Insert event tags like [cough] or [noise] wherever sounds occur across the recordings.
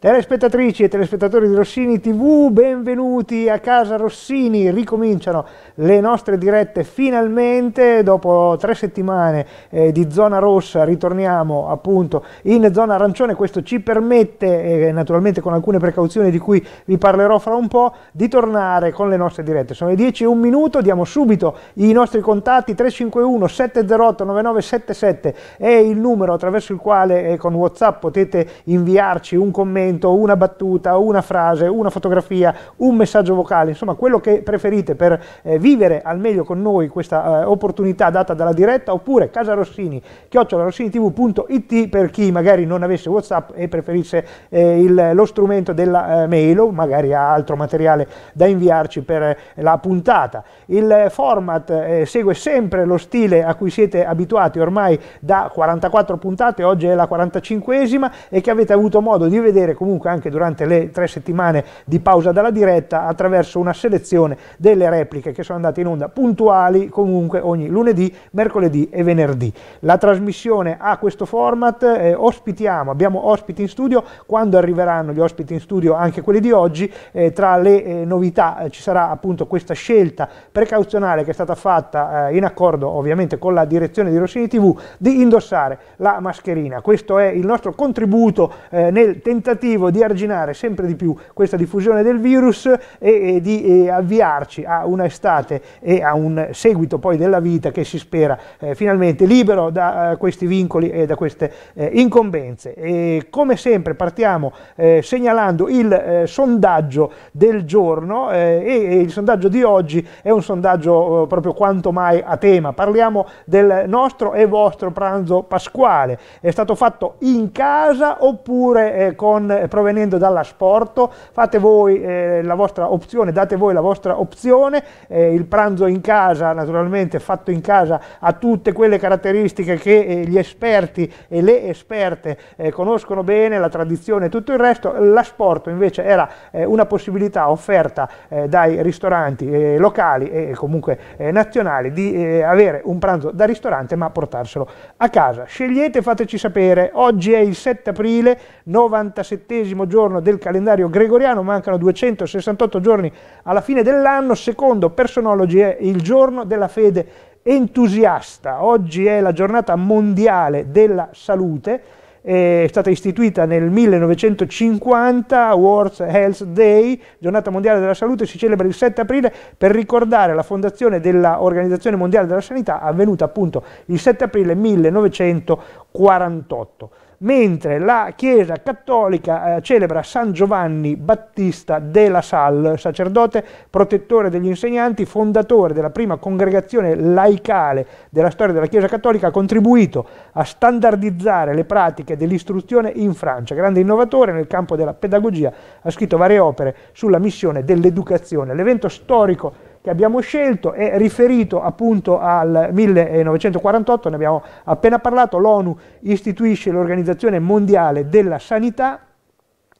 Telespettatrici e telespettatori di Rossini TV, benvenuti a casa Rossini, ricominciano le nostre dirette finalmente, dopo tre settimane eh, di zona rossa ritorniamo appunto in zona arancione, questo ci permette, eh, naturalmente con alcune precauzioni di cui vi parlerò fra un po', di tornare con le nostre dirette. Sono le 10 e un minuto, diamo subito i nostri contatti 351 708 9977 è il numero attraverso il quale eh, con Whatsapp potete inviarci un commento commento, una battuta, una frase, una fotografia, un messaggio vocale, insomma quello che preferite per eh, vivere al meglio con noi questa eh, opportunità data dalla diretta oppure casarossini, chiocciolarossiniTV.it per chi magari non avesse Whatsapp e preferisse eh, il, lo strumento della eh, mail o magari ha altro materiale da inviarci per eh, la puntata. Il format eh, segue sempre lo stile a cui siete abituati ormai da 44 puntate, oggi è la 45esima e che avete avuto modo di vedere comunque anche durante le tre settimane di pausa dalla diretta attraverso una selezione delle repliche che sono andate in onda puntuali comunque ogni lunedì, mercoledì e venerdì. La trasmissione ha questo format, eh, ospitiamo, abbiamo ospiti in studio, quando arriveranno gli ospiti in studio anche quelli di oggi, eh, tra le eh, novità eh, ci sarà appunto questa scelta precauzionale che è stata fatta eh, in accordo ovviamente con la direzione di Rossini TV di indossare la mascherina. Questo è il nostro contributo eh, nel tentativo l'obiettivo di arginare sempre di più questa diffusione del virus e, e di e avviarci a una estate e a un seguito poi della vita che si spera eh, finalmente libero da eh, questi vincoli e da queste eh, incombenze. E come sempre partiamo eh, segnalando il eh, sondaggio del giorno eh, e il sondaggio di oggi è un sondaggio proprio quanto mai a tema. Parliamo del nostro e vostro pranzo pasquale. È stato fatto in casa oppure con eh, provenendo dall'asporto, fate voi eh, la vostra opzione, date voi la vostra opzione, eh, il pranzo in casa naturalmente fatto in casa ha tutte quelle caratteristiche che eh, gli esperti e le esperte eh, conoscono bene, la tradizione e tutto il resto, l'asporto invece era eh, una possibilità offerta dai ristoranti locali e comunque nazionali di avere un pranzo da ristorante ma portarselo a casa. Scegliete, fateci sapere, oggi è il 7 aprile 97 ventottesimo giorno del calendario gregoriano, mancano 268 giorni alla fine dell'anno, secondo Personology è il giorno della fede entusiasta, oggi è la giornata mondiale della salute, è stata istituita nel 1950, World Health Day, giornata mondiale della salute, si celebra il 7 aprile per ricordare la fondazione dell'Organizzazione Mondiale della Sanità avvenuta appunto il 7 aprile 1948 mentre la Chiesa Cattolica eh, celebra San Giovanni Battista della Salle, sacerdote, protettore degli insegnanti, fondatore della prima congregazione laicale della storia della Chiesa Cattolica, ha contribuito a standardizzare le pratiche dell'istruzione in Francia. Grande innovatore nel campo della pedagogia, ha scritto varie opere sulla missione dell'educazione. L'evento storico che abbiamo scelto è riferito appunto al 1948, ne abbiamo appena parlato, l'ONU istituisce l'Organizzazione Mondiale della Sanità,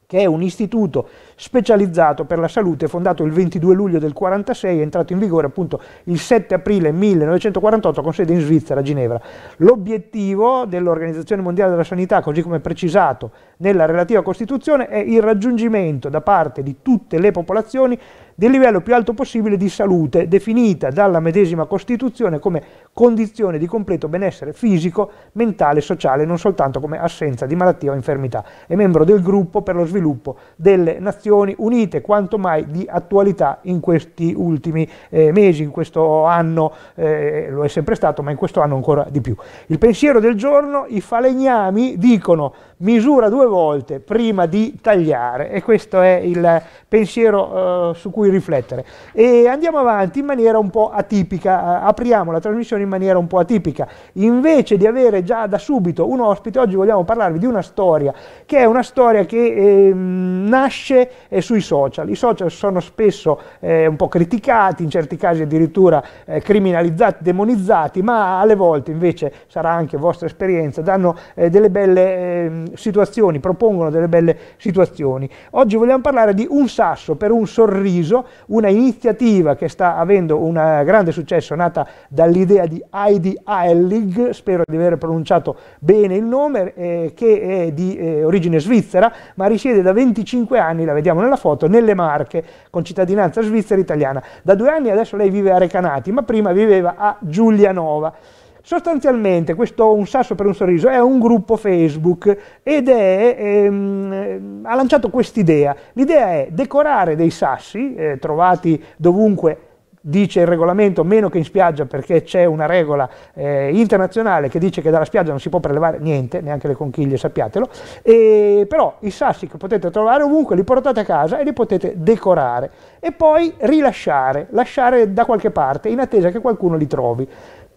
che è un istituto specializzato per la salute, fondato il 22 luglio del 1946, è entrato in vigore appunto il 7 aprile 1948 con sede in Svizzera, a Ginevra. L'obiettivo dell'Organizzazione Mondiale della Sanità, così come precisato nella relativa Costituzione, è il raggiungimento da parte di tutte le popolazioni del livello più alto possibile di salute, definita dalla medesima Costituzione come condizione di completo benessere fisico, mentale e sociale, non soltanto come assenza di malattia o infermità. È membro del gruppo per lo sviluppo delle nazioni questioni unite quanto mai di attualità in questi ultimi eh, mesi, in questo anno eh, lo è sempre stato, ma in questo anno ancora di più. Il pensiero del giorno, i falegnami dicono misura due volte prima di tagliare e questo è il pensiero eh, su cui riflettere. E andiamo avanti in maniera un po' atipica, eh, apriamo la trasmissione in maniera un po' atipica. Invece di avere già da subito un ospite, oggi vogliamo parlarvi di una storia che è una storia che eh, nasce eh, sui social. I social sono spesso eh, un po' criticati, in certi casi addirittura eh, criminalizzati, demonizzati, ma alle volte invece sarà anche vostra esperienza, danno delle belle ehm, situazioni, propongono delle belle situazioni. Oggi vogliamo parlare di Un sasso per un sorriso, una iniziativa che sta avendo un eh, grande successo, nata dall'idea di Heidi Heilig, spero di aver pronunciato bene il nome, eh, che è di eh, origine svizzera, ma risiede da 25 anni, la vediamo nella foto, nelle Marche, con cittadinanza svizzera e italiana. Da due anni adesso lei vive a Recanati, ma prima viveva a Giulianova. Sostanzialmente questo Un sasso per un sorriso è un gruppo Facebook ed è, ehm, ha lanciato quest'idea. L'idea è decorare dei sassi eh, trovati dovunque dice il regolamento meno che in spiaggia perché c'è una regola eh, internazionale che dice che dalla spiaggia non si può prelevare niente, neanche le conchiglie, sappiatelo, e, però i sassi che potete trovare ovunque li portate a casa e li potete decorare e poi rilasciare, lasciare da qualche parte in attesa che qualcuno li trovi.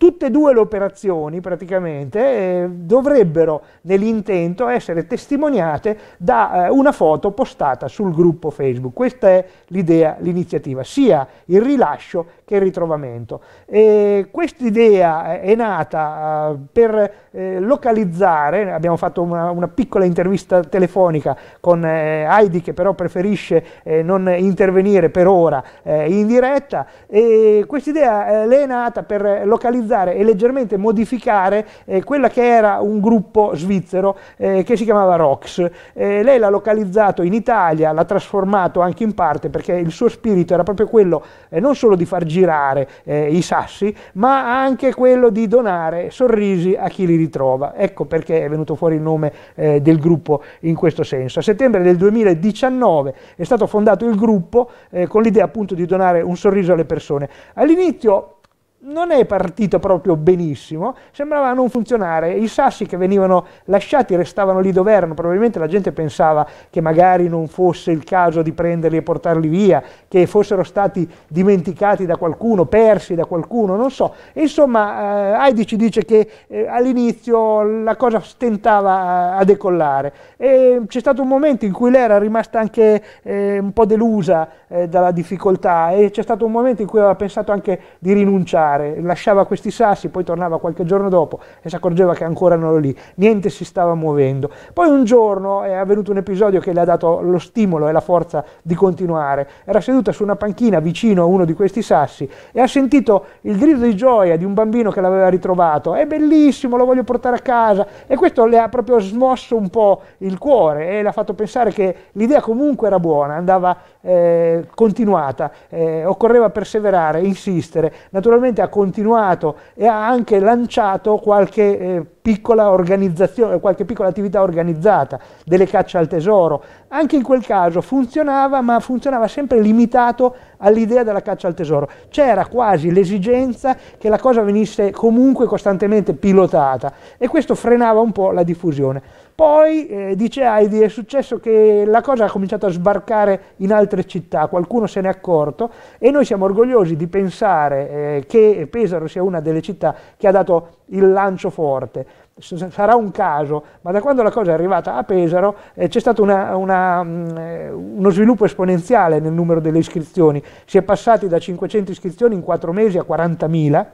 Tutte e due le operazioni praticamente eh, dovrebbero nell'intento essere testimoniate da eh, una foto postata sul gruppo Facebook. Questa è l'idea, l'iniziativa, sia il rilascio che il ritrovamento. Quest'idea eh, è nata eh, per eh, localizzare, abbiamo fatto una, una piccola intervista telefonica con Heidi che però preferisce non intervenire per ora in diretta, e quest'idea le è nata per localizzare e leggermente modificare quella che era un gruppo svizzero che si chiamava ROX. lei l'ha localizzato in Italia, l'ha trasformato anche in parte perché il suo spirito era proprio quello non solo di far girare girare eh, i sassi, ma anche quello di donare sorrisi a chi li ritrova. Ecco perché è venuto fuori il nome eh, del gruppo in questo senso. A settembre del 2019 è stato fondato il gruppo eh, con l'idea appunto di donare un sorriso alle persone. All'inizio non è partito proprio benissimo, sembrava non funzionare, i sassi che venivano lasciati restavano lì dove erano, probabilmente la gente pensava che magari non fosse il caso di prenderli e portarli via, che fossero stati dimenticati da qualcuno, persi da qualcuno, non so. Insomma, eh, Heidi ci dice che eh, all'inizio la cosa stentava a, a decollare e c'è stato un momento in cui lei era rimasta anche eh, un po' delusa eh, dalla difficoltà e c'è stato un momento in cui aveva pensato anche di rinunciare mare, lasciava questi sassi, poi tornava qualche giorno dopo e si accorgeva che ancora erano lì, niente si stava muovendo. Poi un giorno è avvenuto un episodio che le ha dato lo stimolo e la forza di continuare. Era seduta su una panchina vicino a uno di questi sassi e ha sentito il grido di gioia di un bambino che l'aveva ritrovato. È bellissimo, lo voglio portare a casa. E questo le ha proprio smosso un po' il cuore e le ha fatto pensare che l'idea comunque era buona, andava eh, continuata, eh, occorreva perseverare, insistere. Naturalmente ha continuato e ha anche lanciato qualche eh, piccola organizzazione, qualche piccola attività organizzata, delle cacce al tesoro. Anche in quel caso funzionava, ma funzionava sempre limitato all'idea della caccia al tesoro. C'era quasi l'esigenza che la cosa venisse comunque costantemente pilotata e questo frenava un po' la diffusione. Poi eh, dice Heidi, è successo che la cosa ha cominciato a sbarcare in altre città, qualcuno se n'è accorto e noi siamo orgogliosi di pensare eh, che Pesaro sia una delle città che ha dato il lancio forte. S sarà un caso, ma da quando la cosa è arrivata a Pesaro eh, c'è stato una, una, mh, mm, eh, uno sviluppo esponenziale nel numero delle iscrizioni, si è passati da 500 iscrizioni in 4 mesi a 40.000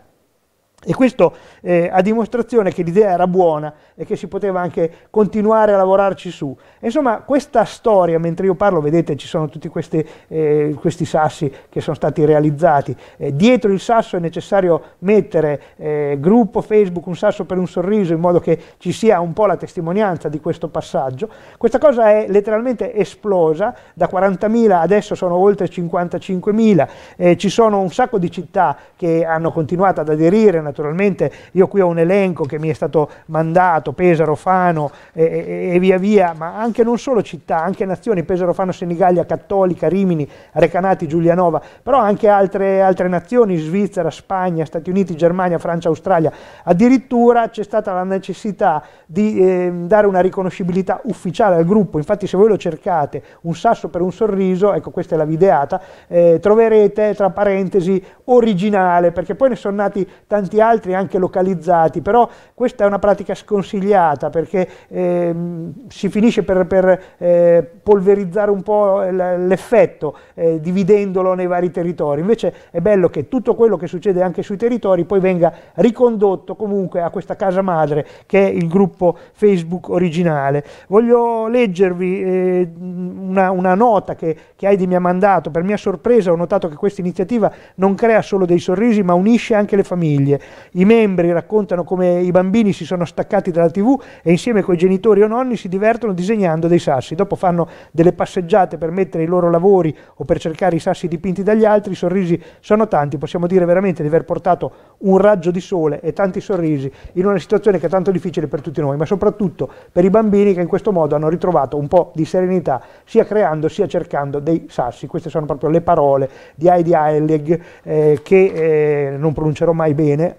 e questo eh, a dimostrazione che l'idea era buona e che si poteva anche continuare a lavorarci su. insomma, questa storia, mentre io parlo, vedete ci sono tutti questi, eh, questi sassi che sono stati realizzati. Eh, dietro il sasso è necessario mettere eh, gruppo Facebook, un sasso per un sorriso, in modo che ci sia un po' la testimonianza di questo passaggio. Questa cosa è letteralmente esplosa, da 40.000 adesso sono oltre 55.000, eh, ci sono un sacco di città che hanno continuato ad aderire naturalmente io qui ho un elenco che mi è stato mandato, Pesaro, Fano e, e, e via via, ma anche non solo città, anche nazioni, Pesaro, Fano, Senigallia, Cattolica, Rimini, Recanati, Giulianova, però anche altre, altre nazioni, Svizzera, Spagna, Stati Uniti, Germania, Francia, Australia, addirittura c'è stata la necessità di eh, dare una riconoscibilità ufficiale al gruppo, infatti se voi lo cercate, un sasso per un sorriso, ecco questa è la videata, eh, troverete tra parentesi originale, perché poi ne sono nati tanti altri anche localizzati, però questa è una pratica sconsigliata perché eh, si finisce per, per eh, polverizzare un po' l'effetto eh, dividendolo nei vari territori, invece è bello che tutto quello che succede anche sui territori poi venga ricondotto comunque a questa casa madre che è il gruppo Facebook originale. Voglio leggervi eh, una, una, nota che, che Heidi mi ha mandato, per mia sorpresa ho notato che questa iniziativa non crea solo dei sorrisi ma unisce anche le famiglie. I membri raccontano come i bambini si sono staccati dalla tv e insieme con i genitori o nonni si divertono disegnando dei sassi. Dopo fanno delle passeggiate per mettere i loro lavori o per cercare i sassi dipinti dagli altri. I sorrisi sono tanti, possiamo dire veramente di aver portato un raggio di sole e tanti sorrisi in una situazione che è tanto difficile per tutti noi, ma soprattutto per i bambini che in questo modo hanno ritrovato un po' di serenità sia creando sia cercando dei sassi. Queste sono proprio le parole di Heidi Heilig eh, che eh, non pronuncerò mai bene,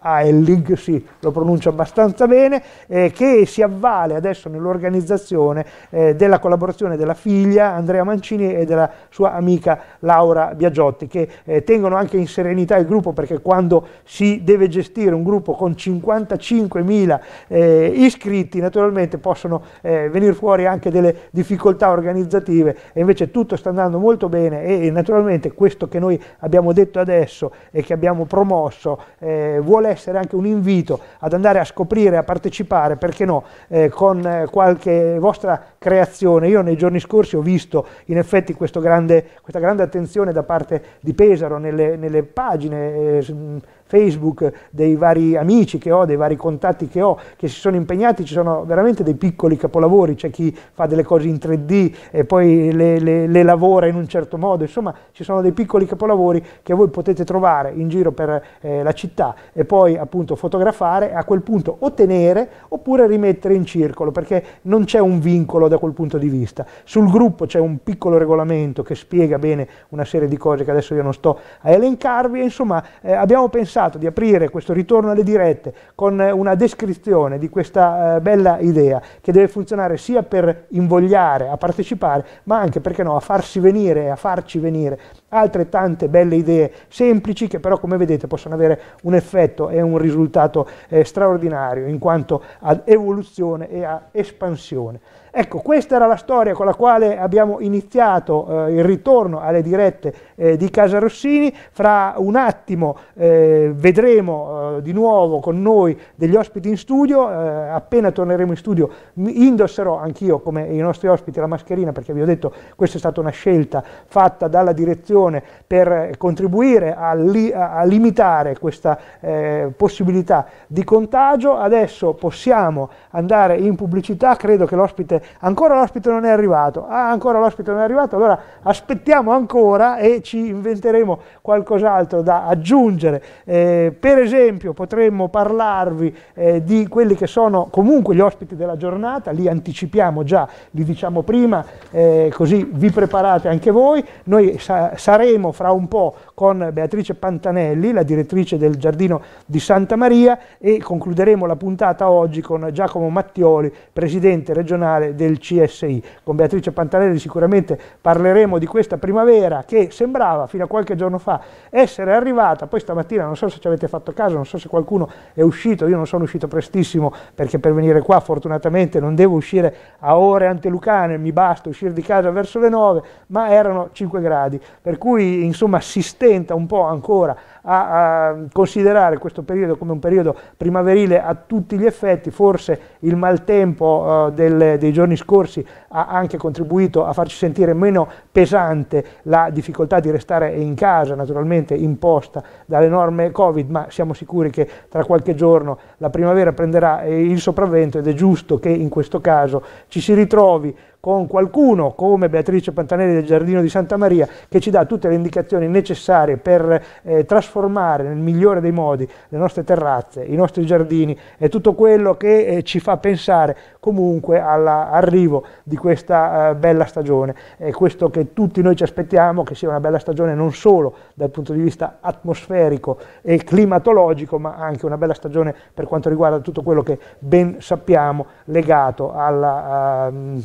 Aelig, ah, sì, lo pronuncia abbastanza bene, eh, che si avvale adesso nell'organizzazione eh, della collaborazione della figlia Andrea Mancini e della sua amica Laura Biagiotti, che eh, tengono anche in serenità il gruppo perché quando si deve gestire un gruppo con 55.000 eh, iscritti naturalmente possono eh, venire fuori anche delle difficoltà organizzative e invece tutto sta andando molto bene e, e naturalmente questo che noi abbiamo detto adesso e che abbiamo promosso eh, vuole vuole essere anche un invito ad andare a scoprire, a partecipare, perché no, eh, con eh, qualche vostra creazione. Io nei giorni scorsi ho visto in effetti grande, questa grande attenzione da parte di Pesaro nelle, nelle pagine eh, Facebook, dei vari amici che ho, dei vari contatti che ho, che si sono impegnati, ci sono veramente dei piccoli capolavori, c'è chi fa delle cose in 3D e poi le, le, le lavora in un certo modo, insomma ci sono dei piccoli capolavori che voi potete trovare in giro per eh, la città e poi appunto fotografare, a quel punto ottenere oppure rimettere in circolo, perché non c'è un vincolo da quel punto di vista. Sul gruppo c'è un piccolo regolamento che spiega bene una serie di cose che adesso io non sto a elencarvi, insomma eh, abbiamo pensato pensato di aprire questo ritorno alle dirette con eh, una descrizione di questa eh, bella idea che deve funzionare sia per invogliare a partecipare, ma anche, perché no, a farsi venire a farci venire altre tante belle idee semplici che però come vedete possono avere un effetto e un risultato eh, straordinario in quanto ad evoluzione e a espansione. Ecco, questa era la storia con la quale abbiamo iniziato eh, il ritorno alle dirette eh, di Casa Rossini. Fra un attimo eh, vedremo eh, di nuovo con noi degli ospiti in studio. Eh, appena torneremo in studio indosserò anch'io, come i nostri ospiti, la mascherina perché vi ho detto questa è stata una scelta fatta dalla direzione legislazione per eh, contribuire a, li, a limitare questa eh, possibilità di contagio, adesso possiamo andare in pubblicità, credo che l'ospite, ancora l'ospite non è arrivato, ah ancora l'ospite non è arrivato, allora aspettiamo ancora e ci inventeremo qualcos'altro da aggiungere, eh, per esempio potremmo parlarvi eh, di quelli che sono comunque gli ospiti della giornata, li anticipiamo già, li diciamo prima, eh, così vi preparate anche voi, noi sa saremo fra un po' con Beatrice Pantanelli, la direttrice del Giardino di Santa Maria e concluderemo la puntata oggi con Giacomo Mattioli, presidente regionale del CSI. Con Beatrice Pantanelli sicuramente parleremo di questa primavera che sembrava fino a qualche giorno fa essere arrivata, poi stamattina non so se ci avete fatto caso, non so se qualcuno è uscito, io non sono uscito prestissimo perché per venire qua fortunatamente non devo uscire a ore antelucane, mi basta uscire di casa verso le 9, ma erano 5 gradi, per per cui insomma si stenta un po' ancora a, a, considerare questo periodo come un periodo primaverile a tutti gli effetti, forse il maltempo eh, del, dei giorni scorsi ha anche contribuito a farci sentire meno pesante la difficoltà di restare in casa, naturalmente imposta dalle norme Covid, ma siamo sicuri che tra qualche giorno la primavera prenderà il sopravvento ed è giusto che in questo caso ci si ritrovi con qualcuno come Beatrice Pantanelli del Giardino di Santa Maria che ci dà tutte le indicazioni necessarie per eh, trasformare nel migliore dei modi le nostre terrazze, i nostri giardini e tutto quello che eh, ci fa pensare comunque all'arrivo di questa eh, bella stagione. È questo che tutti noi ci aspettiamo che sia una bella stagione non solo dal punto di vista atmosferico e climatologico ma anche una bella stagione per quanto riguarda tutto quello che ben sappiamo legato alla... Uh,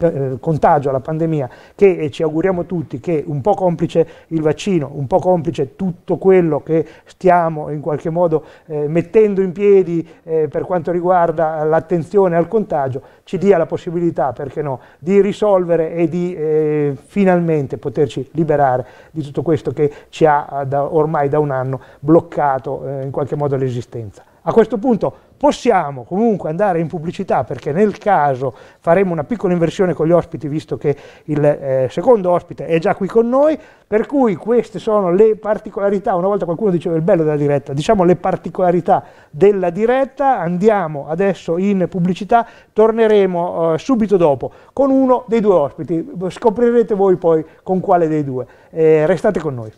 eh, contagio, alla pandemia, che ci auguriamo tutti che un po' complice il vaccino, un po' complice tutto quello che stiamo in qualche modo eh, mettendo in piedi eh, per quanto riguarda l'attenzione al contagio, ci dia la possibilità, perché no, di risolvere e di eh, finalmente poterci liberare di tutto questo che ci ha da, ormai da un anno bloccato eh, in qualche modo l'esistenza. A questo punto Possiamo comunque andare in pubblicità perché nel caso faremo una piccola inversione con gli ospiti visto che il eh, secondo ospite è già qui con noi, per cui queste sono le particolarità, una volta qualcuno diceva il bello della diretta, diciamo le particolarità della diretta, andiamo adesso in pubblicità, torneremo eh, subito dopo con uno dei due ospiti, scoprirete voi poi con quale dei due, eh, restate con noi.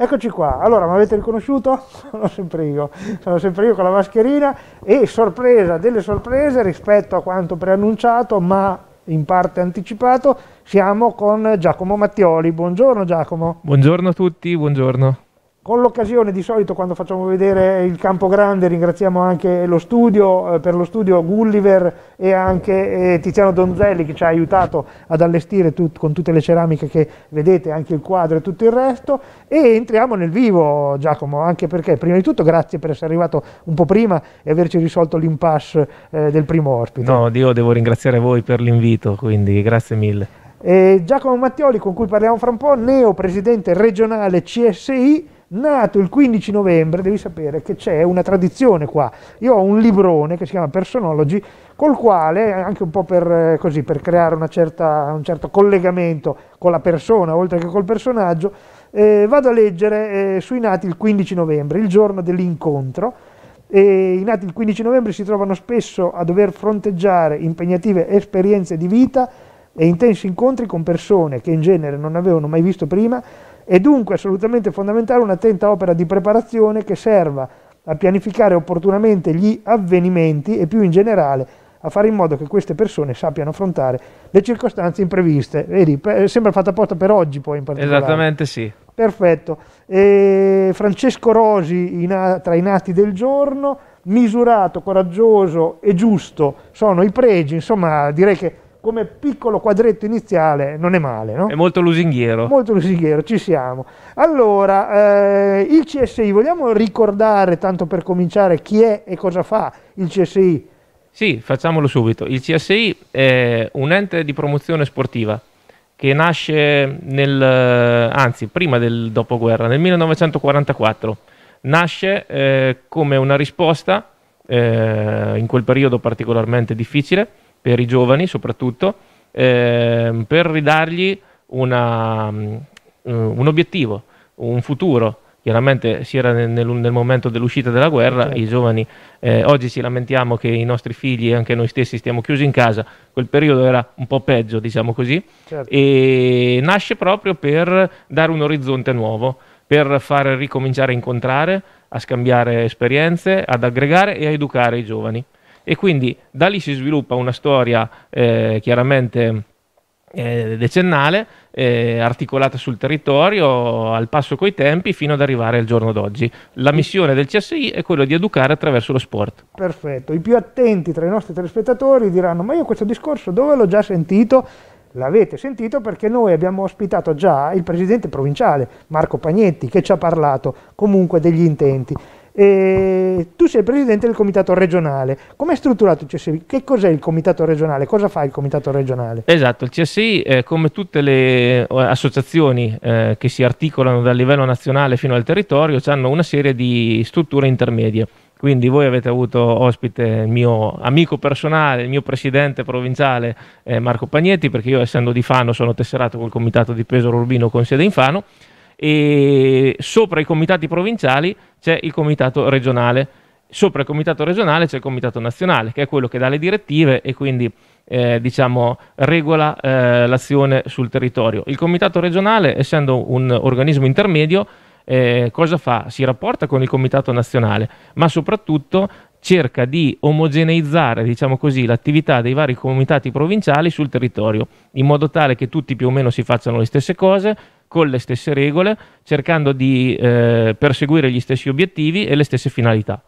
Eccoci qua, allora mi avete riconosciuto? [laughs] Sono sempre io, sono sempre io con la mascherina e sorpresa delle sorprese rispetto a quanto preannunciato ma in parte anticipato, siamo con Giacomo Mattioli. Buongiorno Giacomo. Buongiorno a tutti, buongiorno. Con l'occasione, di solito quando facciamo vedere il campo grande, ringraziamo anche lo studio, eh, per lo studio Gulliver e anche eh, Tiziano Donzelli che ci ha aiutato ad allestire tut, con tutte le ceramiche che vedete, anche il quadro e tutto il resto. E entriamo nel vivo, Giacomo, anche perché prima di tutto grazie per essere arrivato un po' prima e averci risolto l'impasse eh, del primo ospite. No, io devo ringraziare voi per l'invito, quindi grazie mille. Giacomo Mattioli, con cui parliamo fra un po', neo presidente regionale CSI nato il 15 novembre, devi sapere che c'è una tradizione qua. Io ho un librone che si chiama Personology, col quale, anche un po' per, eh, così, per creare certa, un certo collegamento con la persona, oltre che col personaggio, eh, vado a leggere eh, sui nati il 15 novembre, il giorno dell'incontro. I nati il 15 novembre si trovano spesso a dover fronteggiare impegnative esperienze di vita e intensi incontri con persone che in genere non avevano mai visto prima è dunque assolutamente fondamentale un'attenta opera di preparazione che serva a pianificare opportunamente gli avvenimenti e più in generale a fare in modo che queste persone sappiano affrontare le circostanze impreviste. Vedi, sembra fatta apposta per oggi poi in particolare. Esattamente sì. Perfetto. E Francesco Rosi in, tra i nati del giorno, misurato, coraggioso e giusto sono i pregi, insomma direi che come piccolo quadretto iniziale non è male. No? È molto lusinghiero. Molto lusinghiero, ci siamo. Allora, eh, il CSI, vogliamo ricordare, tanto per cominciare, chi è e cosa fa il CSI? Sì, facciamolo subito. Il CSI è un ente di promozione sportiva che nasce nel, eh, anzi, prima del dopoguerra, nel 1944. Nasce eh, come una risposta, eh, in quel periodo particolarmente difficile, per i giovani soprattutto, eh, per ridargli una, mm, un obiettivo, un futuro. Chiaramente si era nel, nel momento dell'uscita della guerra, certo. i giovani eh, oggi ci lamentiamo che i nostri figli e anche noi stessi stiamo chiusi in casa, quel periodo era un po' peggio, diciamo così, certo. e nasce proprio per dare un orizzonte nuovo, per far ricominciare a incontrare, a scambiare esperienze, ad aggregare e a educare i giovani e quindi da lì si sviluppa una storia eh, chiaramente eh, decennale eh, articolata sul territorio al passo coi tempi fino ad arrivare al giorno d'oggi. La missione del CSI è quella di educare attraverso lo sport. Perfetto, i più attenti tra i nostri telespettatori diranno ma io questo discorso dove l'ho già sentito? l'avete sentito perché noi abbiamo ospitato già il presidente provinciale Marco Pagnetti che ci ha parlato comunque degli intenti e tu sei il presidente del comitato regionale. Com'è strutturato il CSI? Che cos'è il comitato regionale? Cosa fa il comitato regionale? Esatto, il CSI, eh, come tutte le eh, associazioni eh, che si articolano dal livello nazionale fino al territorio, hanno una serie di strutture intermedie. Quindi voi avete avuto ospite il mio amico personale, il mio presidente provinciale eh, Marco Pagnetti, perché io essendo di Fano sono tesserato col comitato di Pesaro Urbino con sede in Fano e sopra i comitati provinciali c'è il comitato regionale. Sopra il comitato regionale c'è il comitato nazionale, che è quello che dà le direttive e quindi eh, diciamo, regola eh, l'azione sul territorio. Il comitato regionale, essendo un organismo intermedio, eh, cosa fa? Si rapporta con il comitato nazionale, ma soprattutto cerca di omogeneizzare diciamo così, l'attività dei vari comitati provinciali sul territorio, in modo tale che tutti più o meno si facciano le stesse cose, con le stesse regole, cercando di eh, perseguire gli stessi obiettivi e le stesse finalità.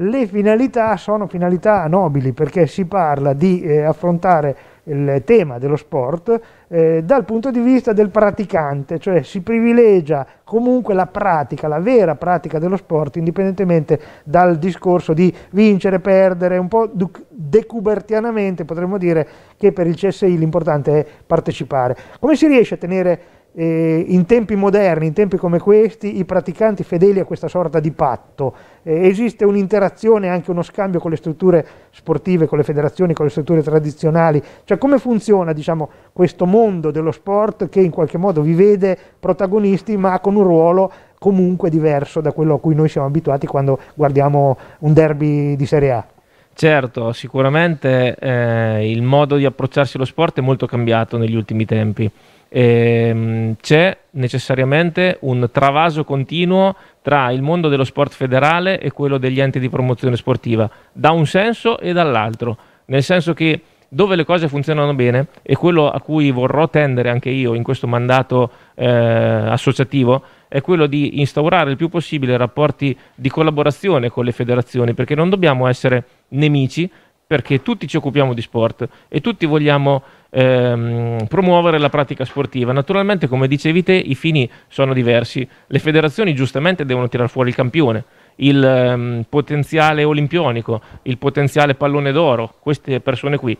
Le finalità sono finalità nobili perché si parla di eh, affrontare il tema dello sport eh, dal punto di vista del praticante, cioè si privilegia comunque la pratica, la vera pratica dello sport, indipendentemente dal discorso di vincere, perdere, un po' decubertianamente potremmo dire che per il CSI l'importante è partecipare. Come si riesce a tenere eh, in tempi moderni, in tempi come questi, i praticanti fedeli a questa sorta di patto. Eh, esiste un'interazione, anche uno scambio con le strutture sportive, con le federazioni, con le strutture tradizionali. Cioè come funziona diciamo, questo mondo dello sport che in qualche modo vi vede protagonisti ma con un ruolo comunque diverso da quello a cui noi siamo abituati quando guardiamo un derby di Serie A? Certo, sicuramente eh, il modo di approcciarsi allo sport è molto cambiato negli ultimi tempi ehm, c'è necessariamente un travaso continuo tra il mondo dello sport federale e quello degli enti di promozione sportiva, da un senso e dall'altro, nel senso che dove le cose funzionano bene e quello a cui vorrò tendere anche io in questo mandato eh, associativo è quello di instaurare il più possibile rapporti di collaborazione con le federazioni perché non dobbiamo essere nemici perché tutti ci occupiamo di sport e tutti vogliamo ehm, promuovere la pratica sportiva. Naturalmente, come dicevi te, i fini sono diversi. Le federazioni giustamente devono tirare fuori il campione, il ehm, potenziale olimpionico, il potenziale pallone d'oro, queste persone qui.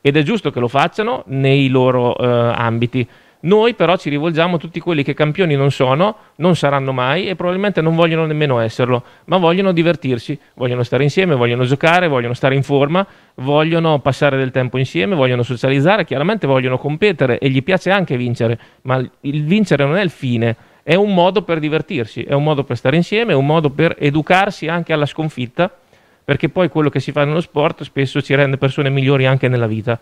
Ed è giusto che lo facciano nei loro eh, ambiti. Noi però ci rivolgiamo a tutti quelli che campioni non sono, non saranno mai e probabilmente non vogliono nemmeno esserlo, ma vogliono divertirsi, vogliono stare insieme, vogliono giocare, vogliono stare in forma, vogliono passare del tempo insieme, vogliono socializzare, chiaramente vogliono competere e gli piace anche vincere, ma il vincere non è il fine, è un modo per divertirsi, è un modo per stare insieme, è un modo per educarsi anche alla sconfitta, perché poi quello che si fa nello sport spesso ci rende persone migliori anche nella vita.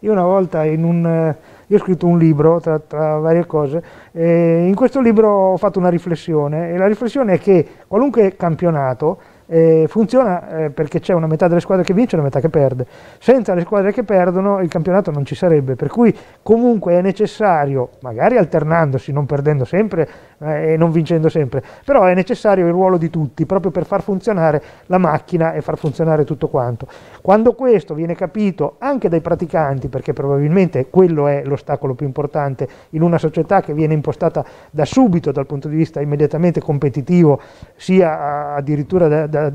Io una volta in un eh, io ho scritto un libro, tra, tra varie cose, in questo libro ho fatto una riflessione e la riflessione è che qualunque campionato eh, funziona eh, perché c'è una metà delle squadre che vince e una metà che perde. Senza le squadre che perdono il campionato non ci sarebbe, per cui comunque è necessario, magari alternandosi, non perdendo sempre eh, e non vincendo sempre, però è necessario il ruolo di tutti proprio per far funzionare la macchina e far funzionare tutto quanto. Quando questo viene capito anche dai praticanti, perché probabilmente quello è l'ostacolo più importante in una società che viene impostata da subito dal punto di vista immediatamente competitivo, sia addirittura da, da,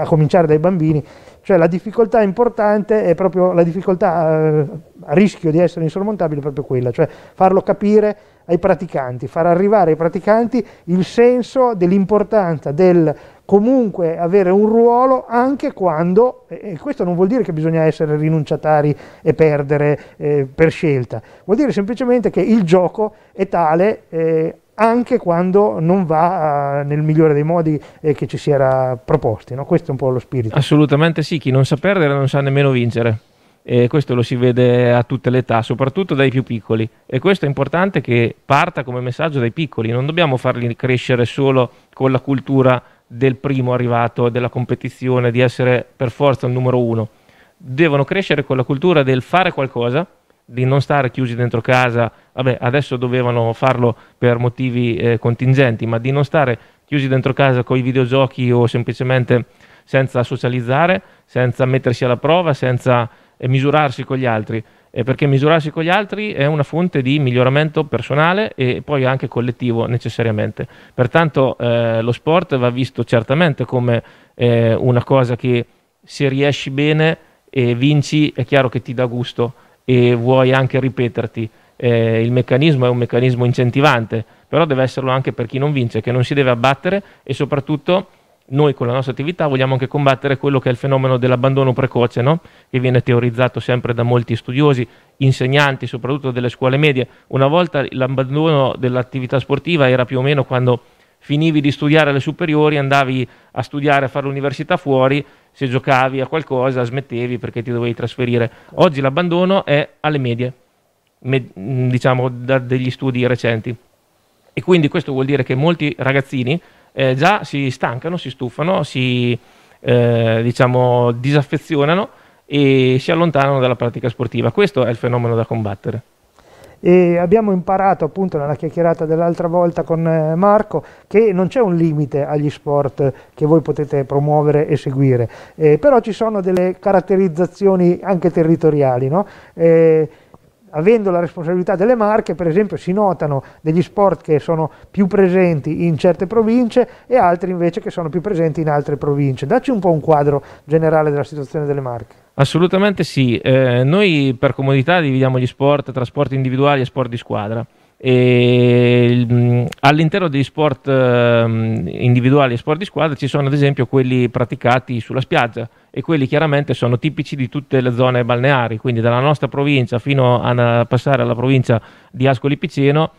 a cominciare dai bambini, cioè la difficoltà importante è proprio la difficoltà eh, a rischio di essere insormontabile è proprio quella, cioè farlo capire ai praticanti, far arrivare ai praticanti il senso dell'importanza del comunque avere un ruolo anche quando, e questo non vuol dire che bisogna essere rinunciatari e perdere eh, per scelta, vuol dire semplicemente che il gioco è tale eh, anche quando non va eh, nel migliore dei modi eh, che ci si era proposti. No? Questo è un po' lo spirito. Assolutamente sì, chi non sa perdere non sa nemmeno vincere. E questo lo si vede a tutte le età, soprattutto dai più piccoli. E questo è importante che parta come messaggio dai piccoli, non dobbiamo farli crescere solo con la cultura del primo arrivato, della competizione, di essere per forza il numero uno. Devono crescere con la cultura del fare qualcosa, di non stare chiusi dentro casa, vabbè adesso dovevano farlo per motivi eh, contingenti, ma di non stare chiusi dentro casa con i videogiochi o semplicemente senza socializzare, senza mettersi alla prova, senza eh, misurarsi con gli altri, eh, perché misurarsi con gli altri è una fonte di miglioramento personale e poi anche collettivo necessariamente. Pertanto eh, lo sport va visto certamente come eh, una cosa che se riesci bene e vinci è chiaro che ti dà gusto e vuoi anche ripeterti. Eh, il meccanismo è un meccanismo incentivante, però deve esserlo anche per chi non vince, che non si deve abbattere e soprattutto noi con la nostra attività vogliamo anche combattere quello che è il fenomeno dell'abbandono precoce, no? che viene teorizzato sempre da molti studiosi, insegnanti, soprattutto delle scuole medie. Una volta l'abbandono dell'attività sportiva era più o meno quando finivi di studiare alle superiori, andavi a studiare, a fare l'università fuori, se giocavi a qualcosa smettevi perché ti dovevi trasferire. Oggi l'abbandono è alle medie, med diciamo da degli studi recenti. E quindi questo vuol dire che molti ragazzini eh, già si stancano, si stufano, si eh, diciamo, disaffezionano e si allontanano dalla pratica sportiva. Questo è il fenomeno da combattere e abbiamo imparato appunto nella chiacchierata dell'altra volta con eh, Marco che non c'è un limite agli sport che voi potete promuovere e seguire, eh, però ci sono delle caratterizzazioni anche territoriali. No? Eh, avendo la responsabilità delle marche, per esempio, si notano degli sport che sono più presenti in certe province e altri invece che sono più presenti in altre province. Dacci un po' un quadro generale della situazione delle marche. Assolutamente sì, eh, noi per comodità dividiamo gli sport tra sport individuali e sport di squadra. E mm, all'interno degli sport ehm, individuali e sport di squadra ci sono ad esempio quelli praticati sulla spiaggia e quelli chiaramente sono tipici di tutte le zone balneari, quindi dalla nostra provincia fino a passare alla provincia di Ascoli Piceno.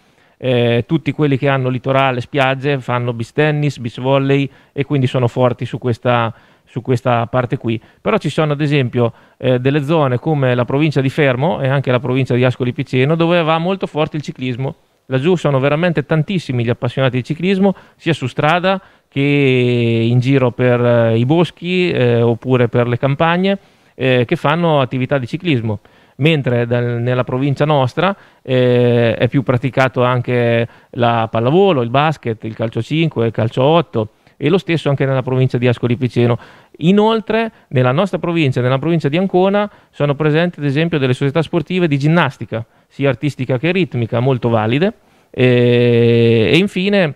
Eh, tutti quelli che hanno litorale, spiagge fanno beach tennis, beach volley e quindi sono forti su questa, su questa parte qui, però ci sono ad esempio eh, delle zone come la provincia di Fermo e anche la provincia di Ascoli Piceno dove va molto forte il ciclismo, laggiù sono veramente tantissimi gli appassionati di ciclismo sia su strada che in giro per eh, i boschi eh, oppure per le campagne eh, che fanno attività di ciclismo mentre dal, nella provincia nostra eh, è più praticato anche la pallavolo, il basket, il calcio 5, il calcio 8 e lo stesso anche nella provincia di Ascoli Piceno. Inoltre nella nostra provincia, nella provincia di Ancona, sono presenti ad esempio delle società sportive di ginnastica, sia artistica che ritmica, molto valide. E, e infine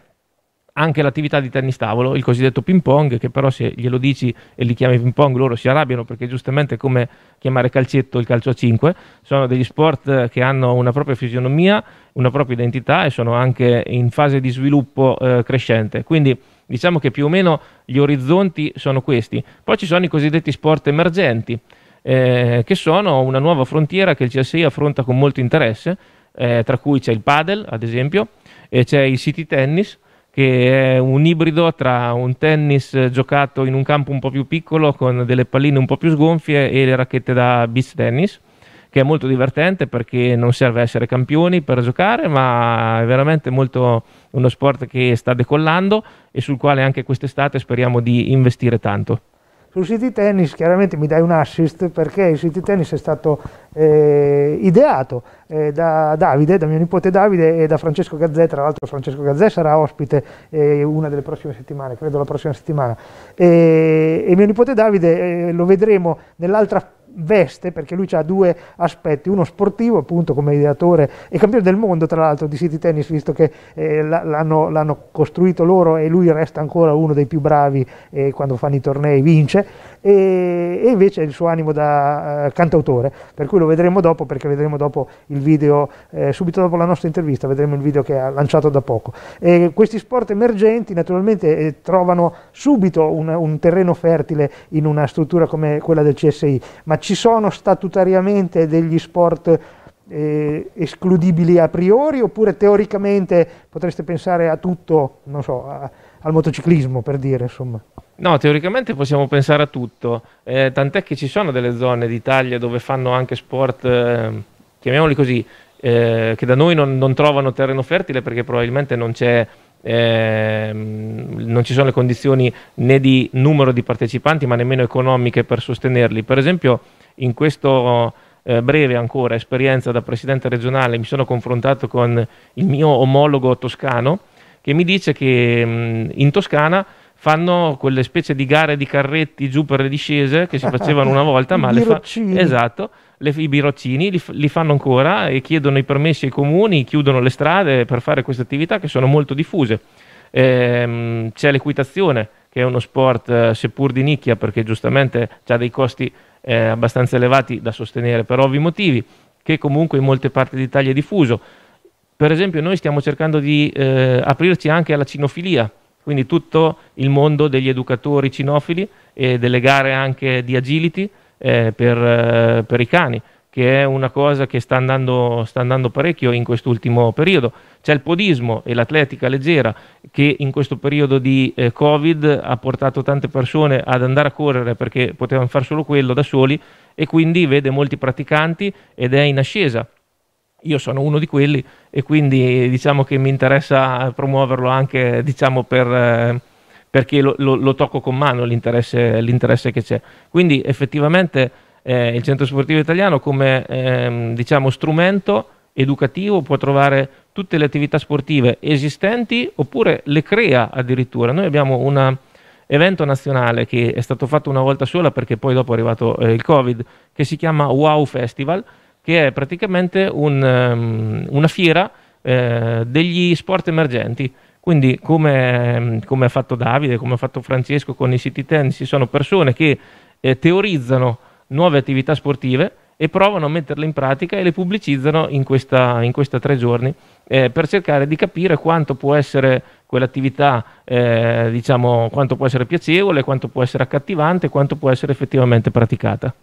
anche l'attività di tennis tavolo, il cosiddetto ping pong, che però se glielo dici e li chiami ping pong loro si arrabbiano perché giustamente è come chiamare calcetto il calcio a 5, sono degli sport che hanno una propria fisionomia, una propria identità e sono anche in fase di sviluppo eh, crescente. Quindi Diciamo che più o meno gli orizzonti sono questi. Poi ci sono i cosiddetti sport emergenti, eh, che sono una nuova frontiera che il CSI affronta con molto interesse, eh, tra cui c'è il paddle, ad esempio, e c'è il city tennis, che è un ibrido tra un tennis giocato in un campo un po' più piccolo con delle palline un po' più sgonfie e le racchette da beach tennis che è molto divertente perché non serve essere campioni per giocare, ma è veramente molto uno sport che sta decollando e sul quale anche quest'estate speriamo di investire tanto. Sul City Tennis chiaramente mi dai un assist perché il City Tennis è stato eh, ideato eh, da Davide, da mio nipote Davide e da Francesco Gazzè, tra l'altro Francesco Gazzè sarà ospite eh, una delle prossime settimane, credo la prossima settimana, e, e mio nipote Davide eh, lo vedremo nell'altra veste perché lui ha due aspetti, uno sportivo appunto come ideatore e campione del mondo tra l'altro di City Tennis visto che eh, l'hanno, l'hanno costruito loro e lui resta ancora uno dei più bravi eh, quando fanno i tornei vince e, e invece il suo animo da eh, cantautore, per cui lo vedremo dopo perché vedremo dopo il video, eh, subito dopo la nostra intervista vedremo il video che ha lanciato da poco. E questi sport emergenti naturalmente eh, trovano subito un, un terreno fertile in una struttura come quella del CSI, ma ci sono statutariamente degli sport eh, escludibili a priori oppure teoricamente potreste pensare a tutto, non so, a, al motociclismo, per dire, insomma. No, teoricamente possiamo pensare a tutto, eh, tant'è che ci sono delle zone d'Italia dove fanno anche sport, eh, chiamiamoli così, eh, che da noi non, non, trovano terreno fertile perché probabilmente non, ehm, non ci sono le condizioni né di numero di partecipanti ma nemmeno economiche per sostenerli. Per esempio in questo eh, breve ancora esperienza da presidente regionale mi sono confrontato con il mio omologo toscano che mi dice che mh, mm, in Toscana fanno quelle specie di gare di carretti giù per le discese che si facevano una volta, [laughs] ma le fa- esatto, le, i biroccini li, f- li, fanno ancora e chiedono i permessi ai comuni, chiudono le strade per fare queste attività che sono molto diffuse. Ehm, c'è l'equitazione, che è uno sport eh, seppur di nicchia perché giustamente ha dei costi eh, abbastanza elevati da sostenere per ovvi motivi, che comunque in molte parti d'Italia è diffuso per esempio noi stiamo cercando di eh, aprirci anche alla cinofilia, quindi tutto il mondo degli educatori cinofili e delle gare anche di agility eh, per, eh, per, i cani, che è una cosa che sta andando, sta andando parecchio in quest'ultimo periodo. C'è il podismo e l'atletica leggera che in questo periodo di eh, Covid ha portato tante persone ad andare a correre perché potevano fare solo quello da soli e quindi vede molti praticanti ed è in ascesa io sono uno di quelli e quindi diciamo che mi interessa promuoverlo anche diciamo, per, eh, perché lo, lo, lo, tocco con mano l'interesse, l'interesse che c'è. Quindi effettivamente eh, il Centro Sportivo Italiano come ehm, diciamo, strumento educativo può trovare tutte le attività sportive esistenti oppure le crea addirittura. Noi abbiamo un evento nazionale che è stato fatto una volta sola perché poi dopo è arrivato eh, il Covid che si chiama Wow Festival che è praticamente un, um, una fiera eh, degli sport emergenti. Quindi, come, come, ha fatto Davide, come ha fatto Francesco con i City Tennis, ci sono persone che eh, teorizzano nuove attività sportive e provano a metterle in pratica e le pubblicizzano in questa, in questa tre giorni eh, per cercare di capire quanto può essere quell'attività, eh, diciamo, quanto può essere piacevole, quanto può essere accattivante, quanto può essere effettivamente praticata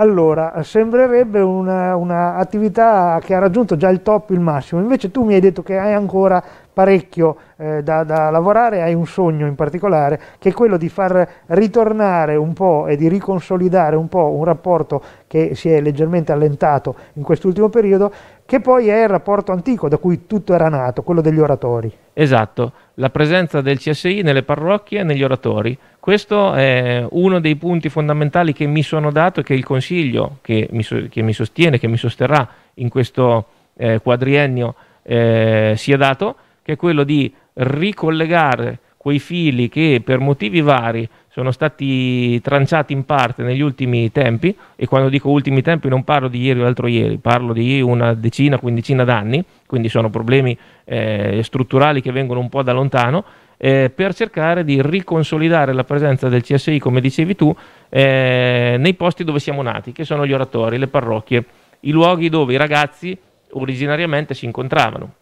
allora sembrerebbe un'attività che ha raggiunto già il top, il massimo, invece tu mi hai detto che hai ancora parecchio eh, da, da, lavorare, hai un sogno in particolare che è quello di far ritornare un po' e di riconsolidare un po' un rapporto che si è leggermente allentato in quest'ultimo periodo che poi è il rapporto antico da cui tutto era nato, quello degli oratori. Esatto, la presenza del CSI nelle parrocchie e negli oratori. Questo è uno dei punti fondamentali che mi sono dato e che il Consiglio, che mi, so- che mi sostiene, che mi sosterrà in questo eh, quadriennio, eh, si è dato, che è quello di ricollegare quei fili che per motivi vari sono stati tranciati in parte negli ultimi tempi, e quando dico ultimi tempi non parlo di ieri o l'altro ieri, parlo di una decina, quindicina d'anni, quindi sono problemi eh, strutturali che vengono un po' da lontano, eh, per cercare di riconsolidare la presenza del CSI, come dicevi tu, eh, nei posti dove siamo nati, che sono gli oratori, le parrocchie, i luoghi dove i ragazzi originariamente si incontravano.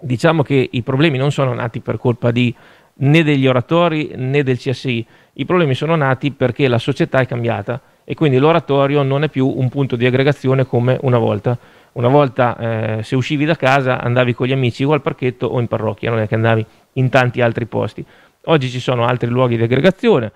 Diciamo che i problemi non sono nati per colpa di né degli oratori né del CSI, i problemi sono nati perché la società è cambiata e quindi l'oratorio non è più un punto di aggregazione come una volta. Una volta eh, se uscivi da casa andavi con gli amici o al parchetto o in parrocchia, non è che andavi in tanti altri posti. Oggi ci sono altri luoghi di aggregazione,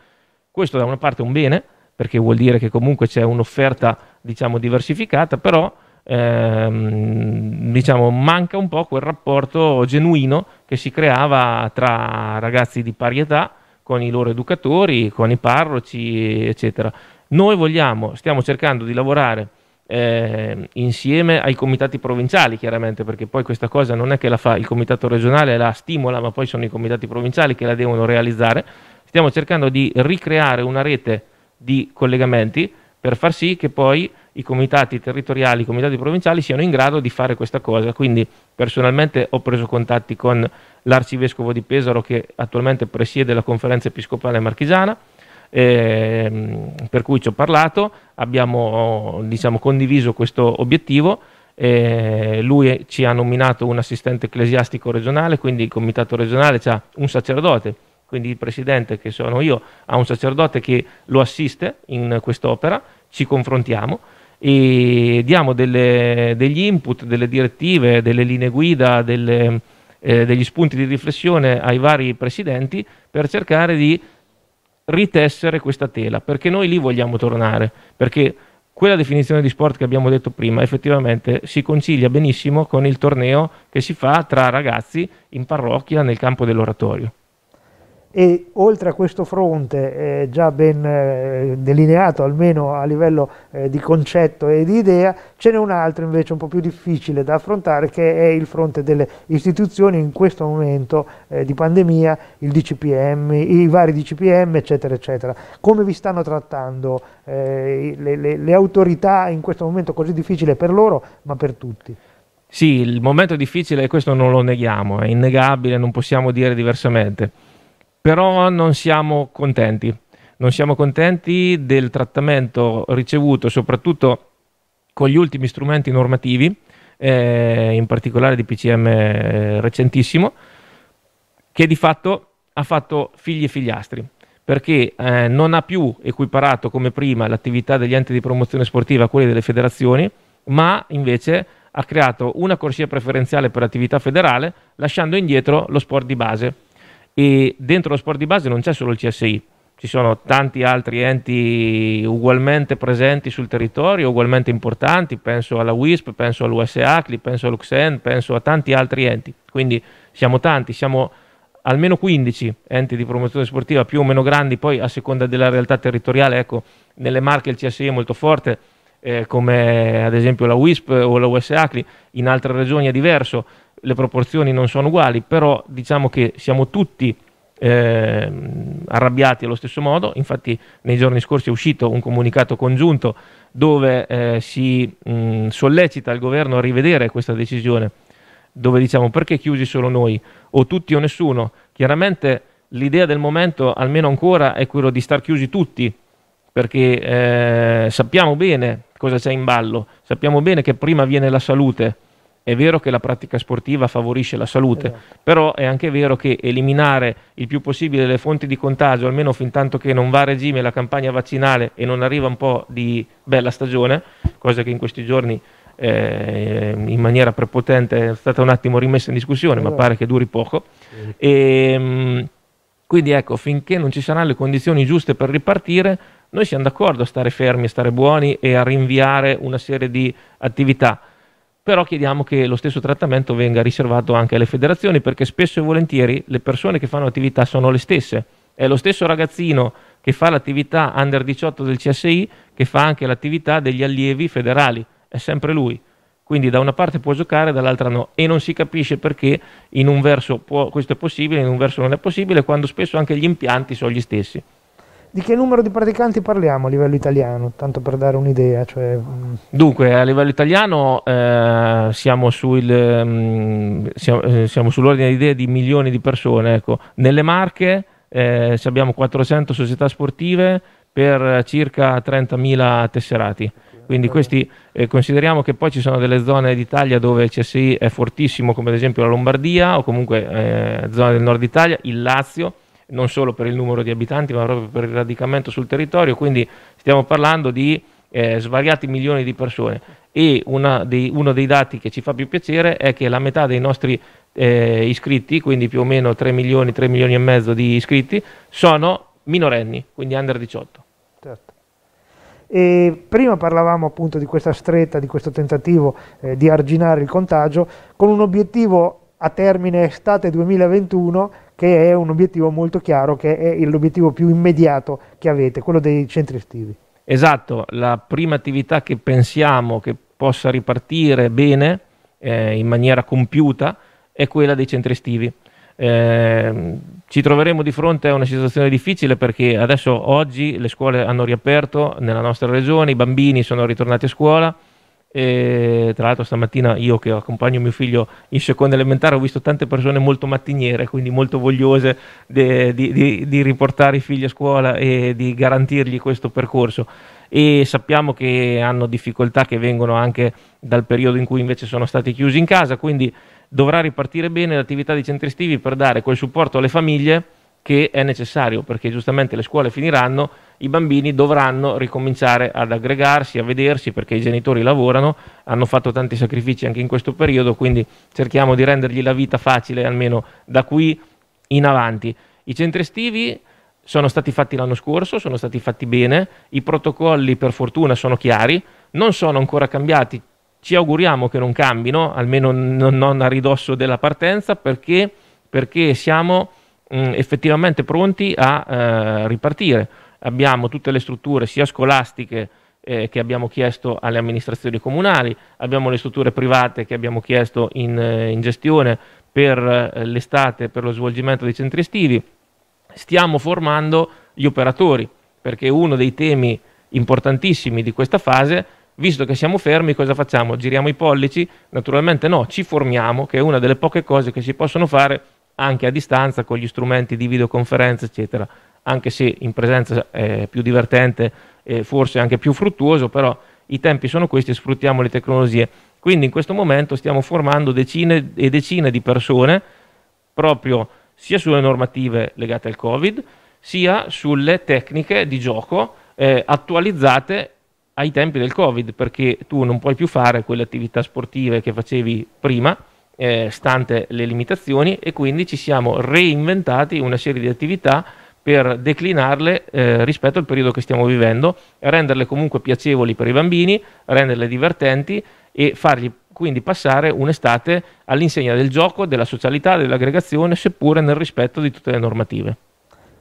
questo da una parte è un bene perché vuol dire che comunque c'è un'offerta diciamo diversificata, però ehm, diciamo, manca un po' quel rapporto genuino che si creava tra ragazzi di pari età con i loro educatori, con i parroci, eccetera. Noi vogliamo, stiamo cercando di lavorare eh, insieme ai comitati provinciali, chiaramente, perché poi questa cosa non è che la fa il comitato regionale, la stimola, ma poi sono i comitati provinciali che la devono realizzare. Stiamo cercando di ricreare una rete di collegamenti per far sì che poi i comitati territoriali, i comitati provinciali siano in grado di fare questa cosa. Quindi personalmente ho preso contatti con l'arcivescovo di Pesaro che attualmente presiede la conferenza episcopale marchigiana, ehm, per cui ci ho parlato, abbiamo diciamo, condiviso questo obiettivo. Eh, lui ci ha nominato un assistente ecclesiastico regionale, quindi il comitato regionale ha un sacerdote, quindi il presidente che sono io ha un sacerdote che lo assiste in quest'opera ci confrontiamo e diamo delle, degli input, delle direttive, delle linee guida, delle, eh, degli spunti di riflessione ai vari presidenti per cercare di ritessere questa tela, perché noi lì vogliamo tornare, perché quella definizione di sport che abbiamo detto prima effettivamente si concilia benissimo con il torneo che si fa tra ragazzi in parrocchia nel campo dell'oratorio e oltre a questo fronte eh, già ben eh, delineato almeno a livello eh, di concetto e di idea, ce n'è un altro invece un po' più difficile da affrontare che è il fronte delle istituzioni in questo momento eh, di pandemia, il DCPM, i vari DCPM eccetera eccetera. Come vi stanno trattando eh, le, le, le autorità in questo momento così difficile per loro ma per tutti? Sì, il momento è difficile e questo non lo neghiamo, è innegabile, non possiamo dire diversamente però non siamo contenti, non siamo contenti del trattamento ricevuto soprattutto con gli ultimi strumenti normativi, eh, in particolare di PCM eh, recentissimo, che di fatto ha fatto figli e figliastri perché eh, non ha più equiparato come prima l'attività degli enti di promozione sportiva a quelle delle federazioni, ma invece ha creato una corsia preferenziale per l'attività federale, lasciando indietro lo sport di base, e dentro lo sport di base non c'è solo il CSI, ci sono tanti altri enti ugualmente presenti sul territorio, ugualmente importanti, penso alla WISP, penso all'USACLI, penso all'UXEN, penso a tanti altri enti, quindi siamo tanti, siamo almeno 15 enti di promozione sportiva più o meno grandi, poi a seconda della realtà territoriale, ecco, nelle Marche il CSI è molto forte, eh, come ad esempio la WISP o la USACLI, in altre regioni è diverso, le proporzioni non sono uguali, però diciamo che siamo tutti eh, arrabbiati allo stesso modo, infatti nei giorni scorsi è uscito un comunicato congiunto dove eh, si mh, sollecita il governo a rivedere questa decisione, dove diciamo perché chiusi solo noi o tutti o nessuno, chiaramente l'idea del momento almeno ancora è quello di star chiusi tutti, perché eh, sappiamo bene cosa c'è in ballo, sappiamo bene che prima viene la salute, è vero che la pratica sportiva favorisce la salute, esatto. però è anche vero che eliminare il più possibile le fonti di contagio, almeno fin tanto che non va a regime la campagna vaccinale e non arriva un po' di bella stagione, cosa che in questi giorni eh, in maniera prepotente è stata un attimo rimessa in discussione, esatto. ma pare che duri poco. Esatto. E, ehm, quindi ecco, finché non ci saranno le condizioni giuste per ripartire, noi siamo d'accordo a stare fermi, a stare buoni e a rinviare una serie di attività però chiediamo che lo stesso trattamento venga riservato anche alle federazioni perché spesso e volentieri le persone che fanno attività sono le stesse. È lo stesso ragazzino che fa l'attività under 18 del CSI che fa anche l'attività degli allievi federali, è sempre lui. Quindi da una parte può giocare, dall'altra no. E non si capisce perché in un verso può, questo è possibile, in un verso non è possibile, quando spesso anche gli impianti sono gli stessi. Di che numero di praticanti parliamo a livello italiano? Tanto per dare un'idea. Cioè... Mm. Dunque, a livello italiano eh, siamo, sul, mm, siamo, eh, siamo, sull'ordine di idee di milioni di persone. Ecco. Nelle Marche eh, abbiamo 400 società sportive per circa 30.000 tesserati. Quindi questi, eh, consideriamo che poi ci sono delle zone d'Italia dove il CSI è fortissimo, come ad esempio la Lombardia o comunque eh, zone del nord Italia, il Lazio non solo per il numero di abitanti, ma proprio per il radicamento sul territorio, quindi stiamo parlando di eh, svariati milioni di persone e dei, uno dei dati che ci fa più piacere è che la metà dei nostri eh, iscritti, quindi più o meno 3 milioni, 3 milioni e mezzo di iscritti, sono minorenni, quindi under 18. Certo. E prima parlavamo appunto di questa stretta, di questo tentativo eh, di arginare il contagio con un obiettivo a termine estate 2021 che è un obiettivo molto chiaro, che è l'obiettivo più immediato che avete, quello dei centri estivi. Esatto, la prima attività che pensiamo che possa ripartire bene, eh, in maniera compiuta, è quella dei centri estivi. Eh, ci troveremo di fronte a una situazione difficile perché adesso oggi le scuole hanno riaperto nella nostra regione, i bambini sono ritornati a scuola, e, tra l'altro stamattina io che accompagno mio figlio in seconda elementare ho visto tante persone molto mattiniere, quindi molto vogliose de, di, di, di riportare i figli a scuola e di garantirgli questo percorso e sappiamo che hanno difficoltà che vengono anche dal periodo in cui invece sono stati chiusi in casa, quindi dovrà ripartire bene l'attività dei centri estivi per dare quel supporto alle famiglie che è necessario perché giustamente le scuole finiranno, i bambini dovranno ricominciare ad aggregarsi, a vedersi perché i genitori lavorano, hanno fatto tanti sacrifici anche in questo periodo, quindi cerchiamo di rendergli la vita facile almeno da qui in avanti. I centri estivi sono stati fatti l'anno scorso, sono stati fatti bene, i protocolli per fortuna sono chiari, non sono ancora cambiati, ci auguriamo che non cambino, almeno non a ridosso della partenza perché, perché siamo mh, mm, effettivamente pronti a eh, ripartire. Abbiamo tutte le strutture sia scolastiche eh, che abbiamo chiesto alle amministrazioni comunali, abbiamo le strutture private che abbiamo chiesto in, eh, in gestione per eh, l'estate, per lo svolgimento dei centri estivi. Stiamo formando gli operatori, perché uno dei temi importantissimi di questa fase visto che siamo fermi, cosa facciamo? Giriamo i pollici? Naturalmente no, ci formiamo, che è una delle poche cose che si possono fare anche a distanza con gli strumenti di videoconferenza, eccetera. Anche se in presenza è eh, più divertente e forse anche più fruttuoso, però i tempi sono questi e sfruttiamo le tecnologie. Quindi in questo momento stiamo formando decine e decine di persone proprio sia sulle normative legate al Covid, sia sulle tecniche di gioco eh, attualizzate ai tempi del Covid, perché tu non puoi più fare quelle attività sportive che facevi prima, eh, stante le limitazioni e quindi ci siamo reinventati una serie di attività per declinarle eh, rispetto al periodo che stiamo vivendo, renderle comunque piacevoli per i bambini, renderle divertenti e fargli quindi passare un'estate all'insegna del gioco, della socialità, dell'aggregazione, seppure nel rispetto di tutte le normative.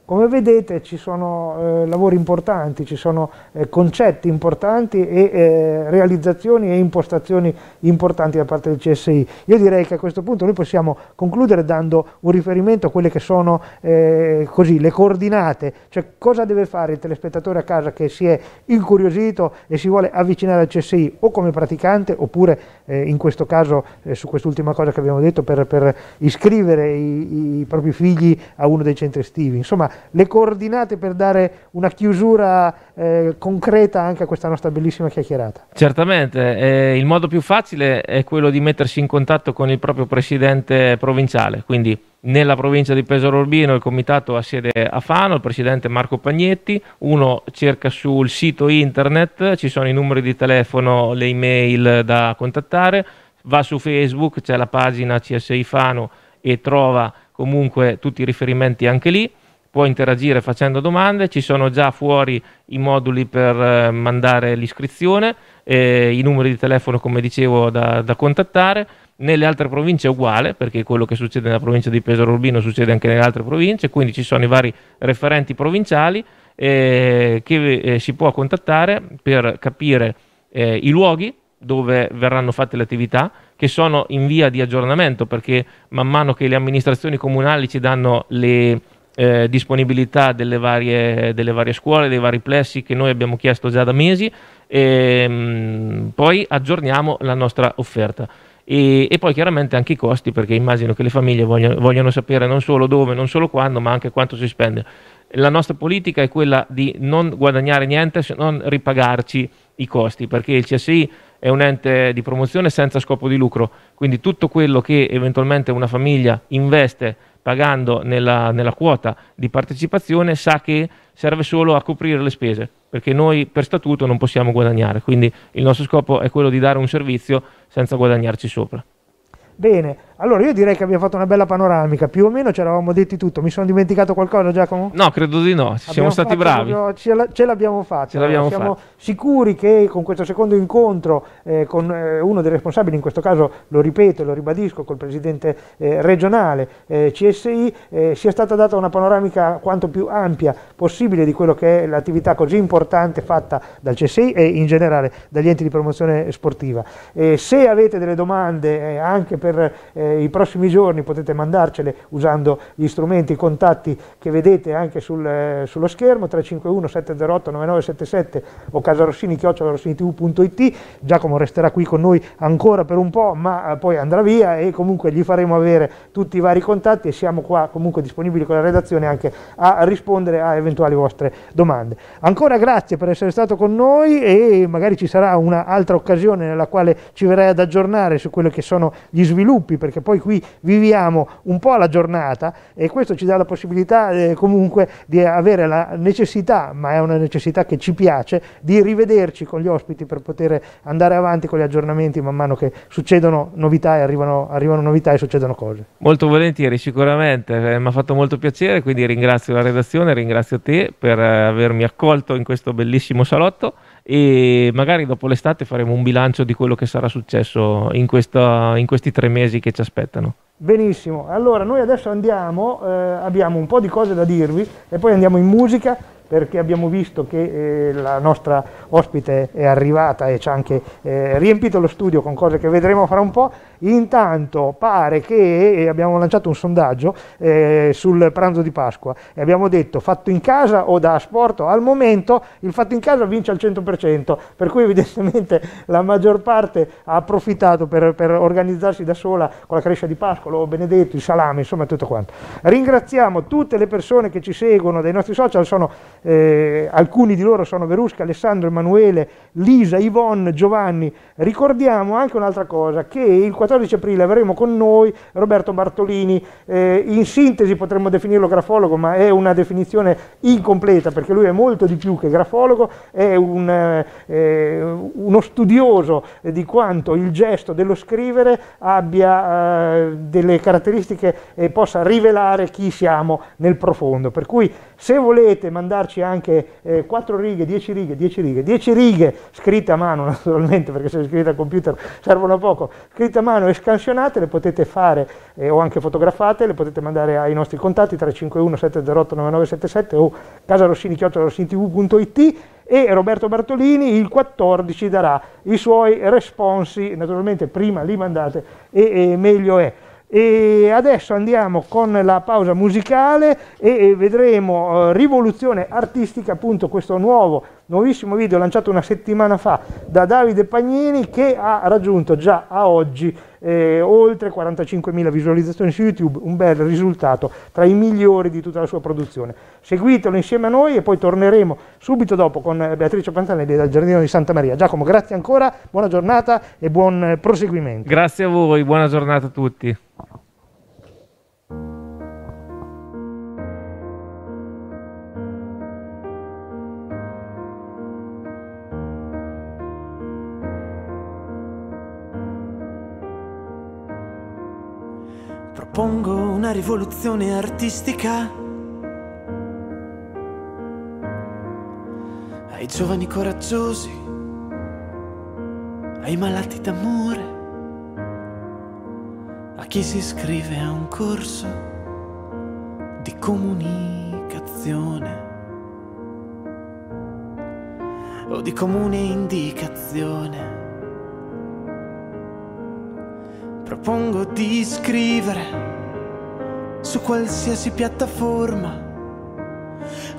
Come vedete ci sono eh, lavori importanti, ci sono eh, concetti importanti e eh, realizzazioni e impostazioni importanti da parte del CSI. Io direi che a questo punto noi possiamo concludere dando un riferimento a quelle che sono eh, così, le coordinate, cioè cosa deve fare il telespettatore a casa che si è incuriosito e si vuole avvicinare al CSI o come praticante oppure eh, in questo caso eh, su quest'ultima cosa che abbiamo detto per, per iscrivere i, i propri figli a uno dei centri estivi. Insomma, le coordinate per dare una chiusura eh, concreta anche a questa nostra bellissima chiacchierata. Certamente, eh, il modo più facile è quello di mettersi in contatto con il proprio presidente provinciale, quindi nella provincia di Pesaro Urbino il comitato ha sede a Fano, il presidente Marco Pagnetti, uno cerca sul sito internet, ci sono i numeri di telefono, le email da contattare, va su Facebook, c'è la pagina CSI Fano e trova comunque tutti i riferimenti anche lì può interagire facendo domande, ci sono già fuori i moduli per eh, mandare l'iscrizione, eh, i numeri di telefono come dicevo da, da, contattare, nelle altre province è uguale perché quello che succede nella provincia di Pesaro Urbino succede anche nelle altre province, quindi ci sono i vari referenti provinciali eh, che eh, si può contattare per capire eh, i luoghi dove verranno fatte le attività che sono in via di aggiornamento perché man mano che le amministrazioni comunali ci danno le, eh, disponibilità delle varie, delle varie, scuole, dei vari plessi che noi abbiamo chiesto già da mesi e ehm, mh, poi aggiorniamo la nostra offerta. E, e, poi chiaramente anche i costi perché immagino che le famiglie vogliono, vogliono sapere non solo dove, non solo quando, ma anche quanto si spende. La nostra politica è quella di non guadagnare niente se non ripagarci i costi perché il CSI è un ente di promozione senza scopo di lucro, quindi tutto quello che eventualmente una famiglia investe pagando nella, nella quota di partecipazione sa che serve solo a coprire le spese, perché noi per statuto non possiamo guadagnare, quindi il nostro scopo è quello di dare un servizio senza guadagnarci sopra. Bene, allora io direi che abbiamo fatto una bella panoramica, più o meno ci eravamo detti tutto, mi sono dimenticato qualcosa Giacomo? No, credo di no, ci siamo stati bravi. Proprio, ce, l'abbiamo fatta, ce l'abbiamo siamo fatta. sicuri che con questo secondo incontro eh, con eh, uno dei responsabili, in questo caso lo ripeto e lo ribadisco, col presidente eh, regionale eh, CSI, eh, sia stata data una panoramica quanto più ampia possibile di quello che è l'attività così importante fatta dal CSI e in generale dagli enti di promozione sportiva. Eh, se avete delle domande anche per eh, i prossimi giorni potete mandarcele usando gli strumenti, i contatti che vedete anche sul, eh, sullo schermo, 351 708 9977 o casarossini casarossinitv.it, Giacomo resterà qui con noi ancora per un po', ma eh, poi andrà via e comunque gli faremo avere tutti i vari contatti e siamo qua comunque disponibili con la redazione anche a rispondere a eventuali vostre domande. Ancora grazie per essere stato con noi e magari ci sarà un'altra occasione nella quale ci verrai ad aggiornare su quelli che sono gli sviluppi, perché perché poi qui viviamo un po' alla giornata e questo ci dà la possibilità eh, comunque di avere la necessità, ma è una necessità che ci piace, di rivederci con gli ospiti per poter andare avanti con gli aggiornamenti man mano che succedono novità e arrivano, arrivano novità e succedono cose. Molto volentieri, sicuramente, eh, mi ha fatto molto piacere, quindi ringrazio la redazione, ringrazio te per eh, avermi accolto in questo bellissimo salotto e magari dopo l'estate faremo un bilancio di quello che sarà successo in, questa, in questi tre mesi che ci aspettano. Benissimo, allora noi adesso andiamo, eh, abbiamo un po' di cose da dirvi e poi andiamo in musica perché abbiamo visto che eh, la nostra ospite è arrivata e ci ha anche eh, riempito lo studio con cose che vedremo fra un po'. Intanto pare che eh, abbiamo lanciato un sondaggio eh, sul pranzo di Pasqua e abbiamo detto fatto in casa o da asporto. Al momento il fatto in casa vince al 100%, per cui evidentemente la maggior parte ha approfittato per, per organizzarsi da sola con la crescia di Pasqua, o Benedetto, il salame, insomma tutto quanto. Ringraziamo tutte le persone che ci seguono dai nostri social, sono eh, alcuni di loro sono Verusca, Alessandro, Emanuele, Lisa, Yvonne, Giovanni. Ricordiamo anche un'altra cosa, che il 14 aprile avremo con noi Roberto Bartolini, eh, in sintesi potremmo definirlo grafologo, ma è una definizione incompleta perché lui è molto di più che grafologo, è un, eh, uno studioso di quanto il gesto dello scrivere abbia eh, delle caratteristiche e possa rivelare chi siamo nel profondo. Per cui se volete mandarci anche eh, 4 righe, 10 righe, 10 righe, 10 righe scritte a mano [laughs] naturalmente, perché se scritte al computer servono poco, scritte a mano e scansionate, le potete fare eh, o anche fotografate, le potete mandare ai nostri contatti 351 708 9977 o casarossini.it e Roberto Bartolini il 14 darà i suoi responsi, naturalmente prima li mandate e, e meglio è e adesso andiamo con la pausa musicale e, vedremo eh, Rivoluzione Artistica, appunto questo nuovo nuovissimo video lanciato una settimana fa da Davide Pagnini che ha raggiunto già a oggi eh, oltre 45.000 visualizzazioni su YouTube, un bel risultato tra i migliori di tutta la sua produzione. Seguitelo insieme a noi e poi torneremo subito dopo con Beatrice Pantanelli dal Giardino di Santa Maria. Giacomo, grazie ancora, buona giornata e buon proseguimento. Grazie a voi, buona giornata a tutti. propongo una rivoluzione artistica ai giovani coraggiosi, ai malati d'amore, a chi si iscrive a un corso di comunicazione o di comune indicazione. Propongo di scrivere su qualsiasi piattaforma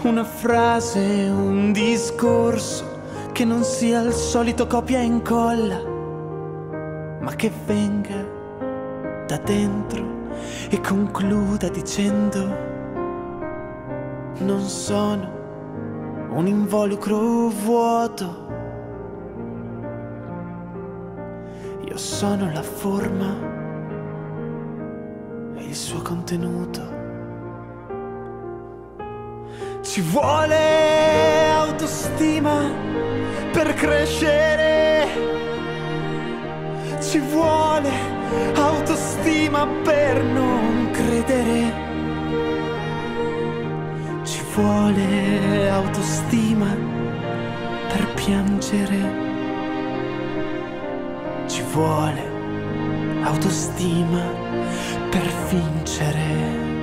una frase, un discorso che non sia il solito copia e incolla, ma che venga da dentro e concluda dicendo non sono un involucro vuoto Io sono la forma e il suo contenuto. Ci vuole autostima per crescere. Ci vuole autostima per non credere. Ci vuole autostima per piangere vuole autostima per vincere.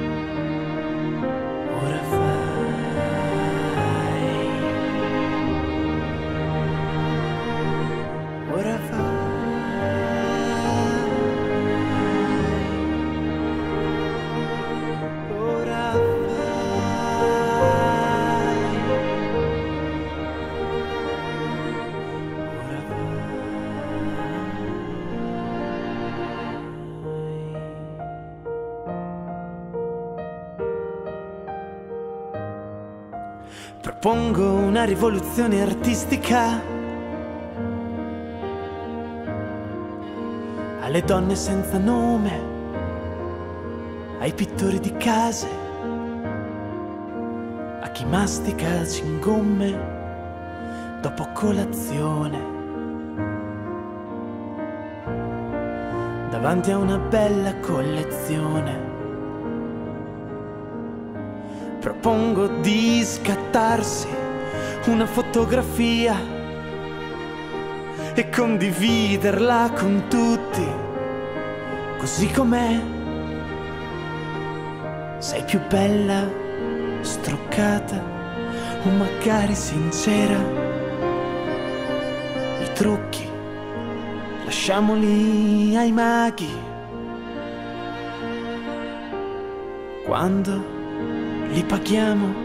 rivoluzione artistica. Alle donne senza nome, ai pittori di case, a chi mastica cingomme dopo colazione. Davanti a una bella collezione propongo di scattarsi una fotografia e condividerla con tutti, così com'è. Sei più bella, struccata o magari sincera. I trucchi lasciamoli ai maghi. Quando li paghiamo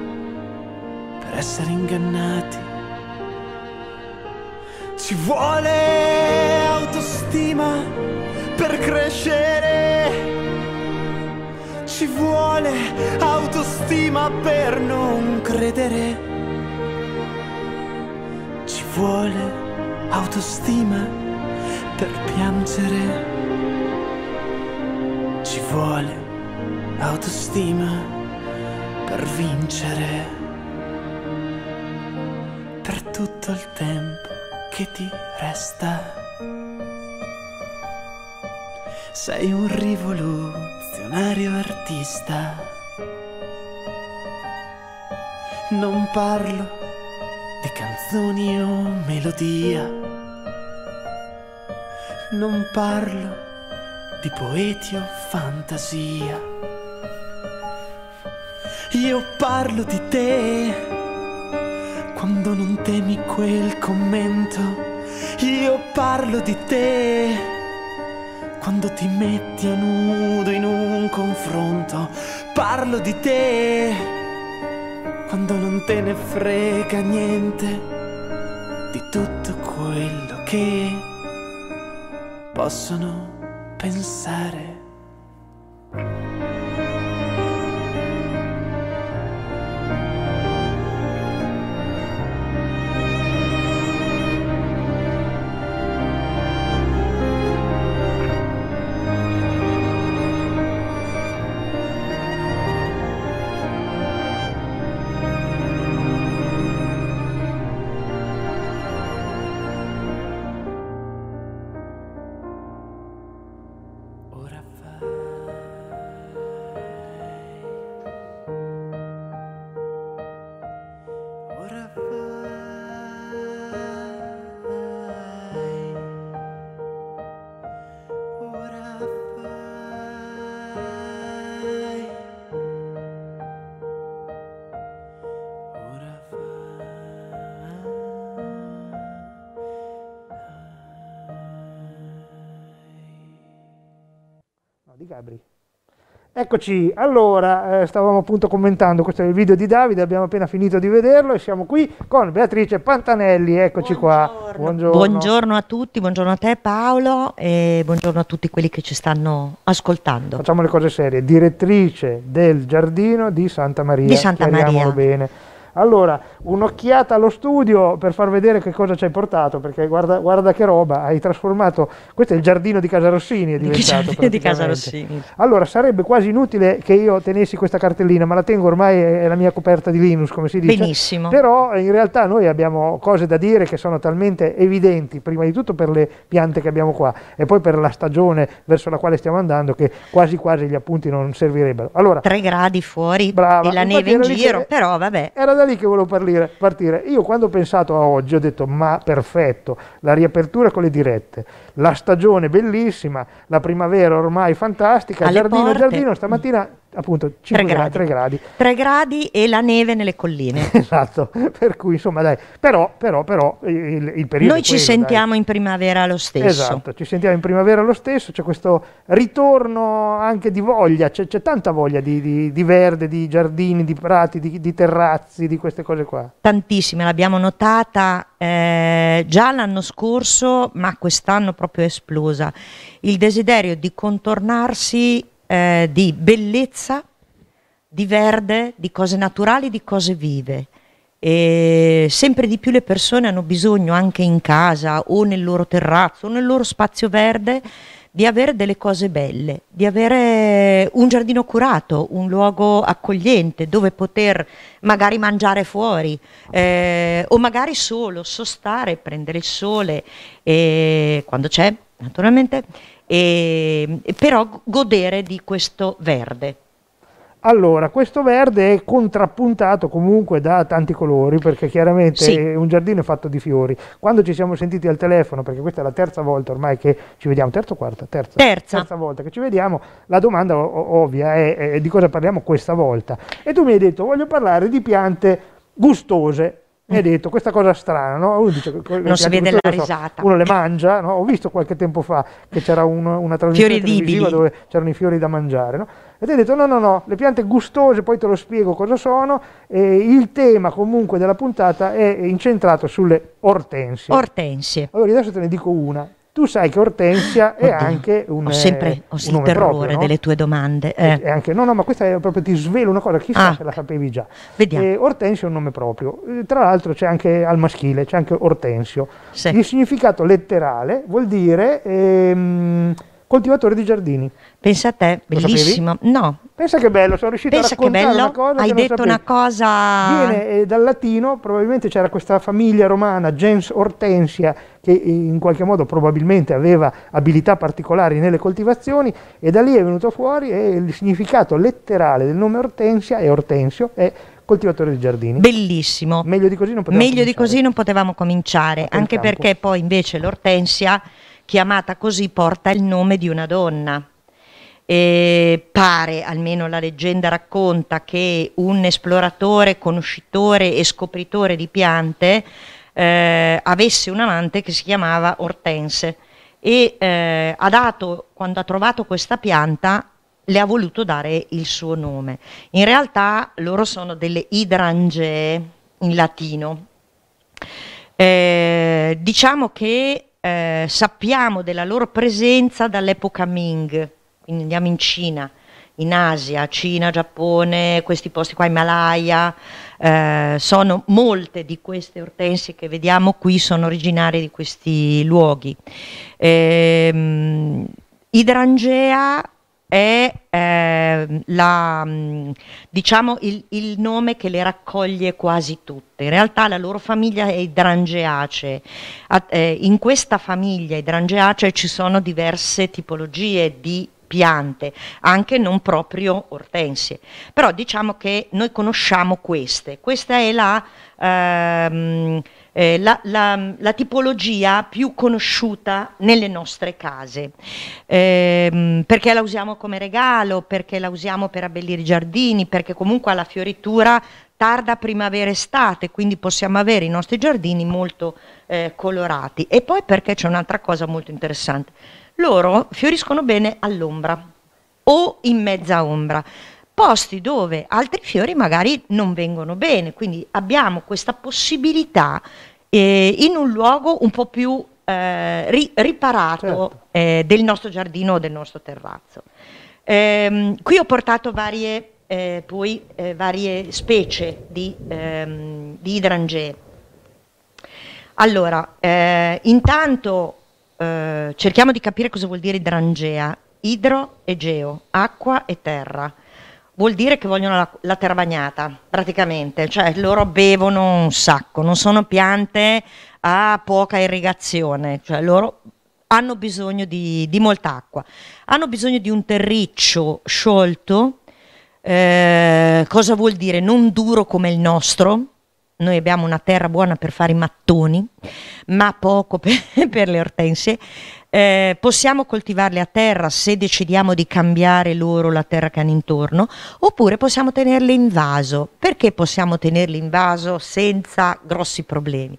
essere ingannati. Ci vuole autostima per crescere. Ci vuole autostima per non credere. Ci vuole autostima per piangere. Ci vuole autostima per vincere tutto il tempo che ti resta. Sei un rivoluzionario artista. Non parlo di canzoni o melodia. Non parlo di poeti o fantasia. Io parlo di te quando non temi quel commento, io parlo di te. Quando ti metti a nudo in un confronto, parlo di te. Quando non te ne frega niente di tutto quello che possono pensare. Gabri. Eccoci, allora eh, stavamo appunto commentando, questo è il video di Davide, abbiamo appena finito di vederlo e siamo qui con Beatrice Pantanelli, eccoci buongiorno. qua. Buongiorno. buongiorno a tutti, buongiorno a te Paolo e buongiorno a tutti quelli che ci stanno ascoltando. Facciamo le cose serie, direttrice del giardino di Santa Maria, di Santa Maria. bene. Allora, un'occhiata allo studio per far vedere che cosa ci hai portato, perché guarda, guarda che roba, hai trasformato, questo è il giardino di Casa Rossini, è diventato. Il di Casa Rossini. Allora, sarebbe quasi inutile che io tenessi questa cartellina, ma la tengo ormai, è la mia coperta di Linus, come si dice. Benissimo. Però eh, in realtà noi abbiamo cose da dire che sono talmente evidenti, prima di tutto per le piante che abbiamo qua e poi per la stagione verso la quale stiamo andando, che quasi quasi gli appunti non servirebbero. Allora, 3 gradi fuori brava, e la neve in giro, però vabbè. Era da lì che volevo partire, partire. Io quando ho pensato a oggi ho detto ma perfetto, la riapertura con le dirette, la stagione bellissima, la primavera ormai fantastica, Alle giardino porte. giardino stamattina appunto 5 3 gradi, 3 gradi. 3 gradi e la neve nelle colline. [laughs] esatto, per cui insomma dai, però, però, però il, il periodo... Noi ci quello, sentiamo dai. in primavera lo stesso. Esatto, ci sentiamo in primavera lo stesso, c'è questo ritorno anche di voglia, c'è, tanta voglia di, di, di, verde, di giardini, di prati, di, di terrazzi, di queste cose qua. Tantissime, l'abbiamo notata eh, già l'anno scorso, ma quest'anno proprio esplosa. Il desiderio di contornarsi eh, di bellezza, di verde, di cose naturali, di cose vive. E sempre di più le persone hanno bisogno anche in casa o nel loro terrazzo o nel loro spazio verde di avere delle cose belle, di avere un giardino curato, un luogo accogliente dove poter magari mangiare fuori eh, o magari solo sostare, prendere il sole eh, quando c'è, naturalmente, e, ehm, però godere di questo verde. Allora, questo verde è contrappuntato comunque da tanti colori, perché chiaramente sì. un giardino è fatto di fiori. Quando ci siamo sentiti al telefono, perché questa è la terza volta ormai che ci vediamo, terza o quarta? Terza, terza. terza volta che ci vediamo, la domanda ovvia è, è di cosa parliamo questa volta. E tu mi hai detto, voglio parlare di piante gustose mi ha detto questa cosa strana, no? uno, dice, non si vede la risata. So, uno le mangia, no? ho visto qualche tempo fa che c'era un, una trasmissione televisiva dove c'erano i fiori da mangiare, no? e ti ha detto no no no, le piante gustose, poi te lo spiego cosa sono, e il tema comunque della puntata è incentrato sulle ortensie. Ortensie. Allora adesso te ne dico una tu sai che Ortensia Oddio, è anche un Ho sempre ho un eh, terrore proprio, no? delle tue domande. Eh. E, anche, no, no, ma questa è proprio, ti svelo una cosa, chissà ah, se la sapevi già. Vediamo. Eh, Ortensia è un nome proprio. Eh, tra l'altro c'è anche al maschile, c'è anche Ortensio. Sì. Il significato letterale vuol dire... Ehm, coltivatore di giardini. Pensa a te, bellissimo. No. Pensa che bello, sono riuscito Pensa a raccontare che bello. una cosa Hai detto una cosa... Viene eh, dal latino, probabilmente c'era questa famiglia romana, gens Hortensia, che eh, in qualche modo probabilmente aveva abilità particolari nelle coltivazioni e da lì è venuto fuori e il significato letterale del nome Hortensia è Hortensio, è coltivatore di giardini. Bellissimo. Meglio di così non potevamo Meglio cominciare. Così non potevamo cominciare anche perché poi invece l'ortensia chiamata così porta il nome di una donna. E pare, almeno la leggenda racconta, che un esploratore, conoscitore e scopritore di piante eh, avesse un amante che si chiamava Ortense e eh, ha dato, quando ha trovato questa pianta, le ha voluto dare il suo nome. In realtà loro sono delle idrangee in latino. Eh, diciamo che eh, sappiamo della loro presenza dall'epoca Ming, quindi andiamo in Cina, in Asia, Cina, Giappone, questi posti qua, Himalaya, eh, sono molte di queste ortensie che vediamo qui sono originarie di questi luoghi. Eh, Idrangea è eh, la, mm, diciamo il, il, nome che le raccoglie quasi tutte. In realtà la loro famiglia è idrangeacee. Eh, in questa famiglia idrangeacee ci sono diverse tipologie di piante, anche non proprio ortensie. Però diciamo che noi conosciamo queste. Questa è la... Ehm, eh, la, la, la, tipologia più conosciuta nelle nostre case, eh, perché la usiamo come regalo, perché la usiamo per abbellire i giardini, perché comunque alla fioritura tarda primavera estate, quindi possiamo avere i nostri giardini molto eh, colorati. E poi perché c'è un'altra cosa molto interessante, loro fioriscono bene all'ombra o in mezza ombra posti dove altri fiori magari non vengono bene, quindi abbiamo questa possibilità eh, in un luogo un po' più eh, ri riparato certo. eh, del nostro giardino o del nostro terrazzo. Ehm, qui ho portato varie, eh, poi, eh, varie specie di, ehm, di idrangee. Allora, eh, intanto cerchiamo di capire cosa vuol dire idrangea, idro e geo, acqua e terra vuol dire che vogliono la, la terra bagnata, praticamente, cioè loro bevono un sacco, non sono piante a poca irrigazione, cioè loro hanno bisogno di, di molta acqua, hanno bisogno di un terriccio sciolto, eh, cosa vuol dire? Non duro come il nostro, noi abbiamo una terra buona per fare i mattoni, ma poco [laughs] per, per le ortensie. Eh, possiamo coltivarle a terra se decidiamo di cambiare loro la terra che hanno intorno, oppure possiamo tenerle in vaso. Perché possiamo tenerle in vaso senza grossi problemi?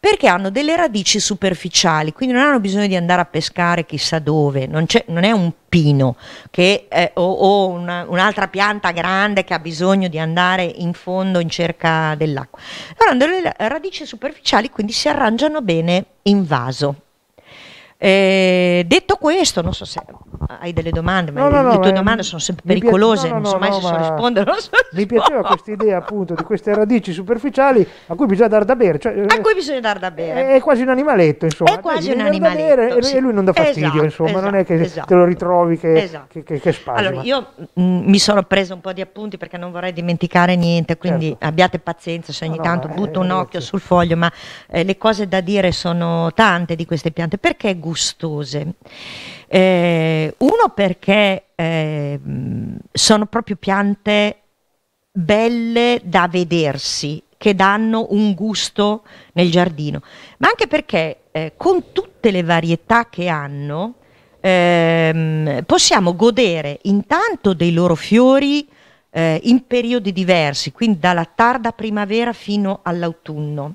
perché hanno delle radici superficiali, quindi non hanno bisogno di andare a pescare chissà dove, non, non è un pino che, eh, o, o una, un'altra pianta grande che ha bisogno di andare in fondo in cerca dell'acqua. Allora hanno delle radici superficiali, quindi si arrangiano bene in vaso. Eh, detto questo, non so se hai delle domande, ma no, no, le, no, le tue domande sono sempre pericolose, piace, non so mai se so rispondere. Non so mi piaceva questa idea appunto di queste radici superficiali a cui bisogna dar da bere. Cioè, a eh, cui bisogna dar da bere. È quasi un animaletto, insomma. È quasi Devi un animaletto. Bere, sì. E lui non dà fastidio, esatto, insomma, esatto, non è esatto, che esatto. te lo ritrovi che, esatto. che, che, che spasma. Allora, io mh, mm, mi sono preso un po' di appunti perché non vorrei dimenticare niente, quindi certo. abbiate pazienza se ogni tanto eh, butto eh, un occhio sul foglio, ma eh, le cose da dire sono tante di queste piante. Perché gustose? Eh, uno perché eh, sono proprio piante belle da vedersi, che danno un gusto nel giardino, ma anche perché eh, con tutte le varietà che hanno ehm, possiamo godere intanto dei loro fiori eh, in periodi diversi, quindi dalla tarda primavera fino all'autunno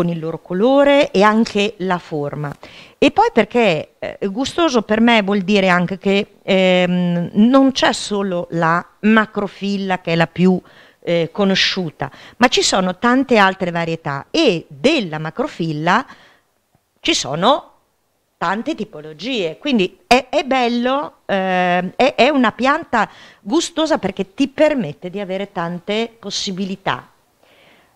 con il loro colore e anche la forma. E poi perché eh, gustoso per me vuol dire anche che ehm, non c'è solo la macrofilla che è la più eh, conosciuta, ma ci sono tante altre varietà e della macrofilla ci sono tante tipologie, quindi è, è bello, eh, è, è una pianta gustosa perché ti permette di avere tante possibilità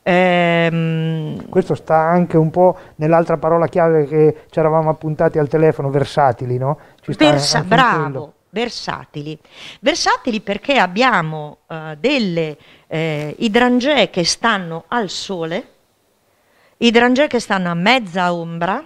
Ehm... Questo sta anche un po' nell'altra parola chiave che ci eravamo appuntati al telefono, versatili, no? Ci eh, Versa, bravo, versatili. Versatili perché abbiamo uh, delle eh, idrangee che stanno al sole, idrangee che stanno a mezza ombra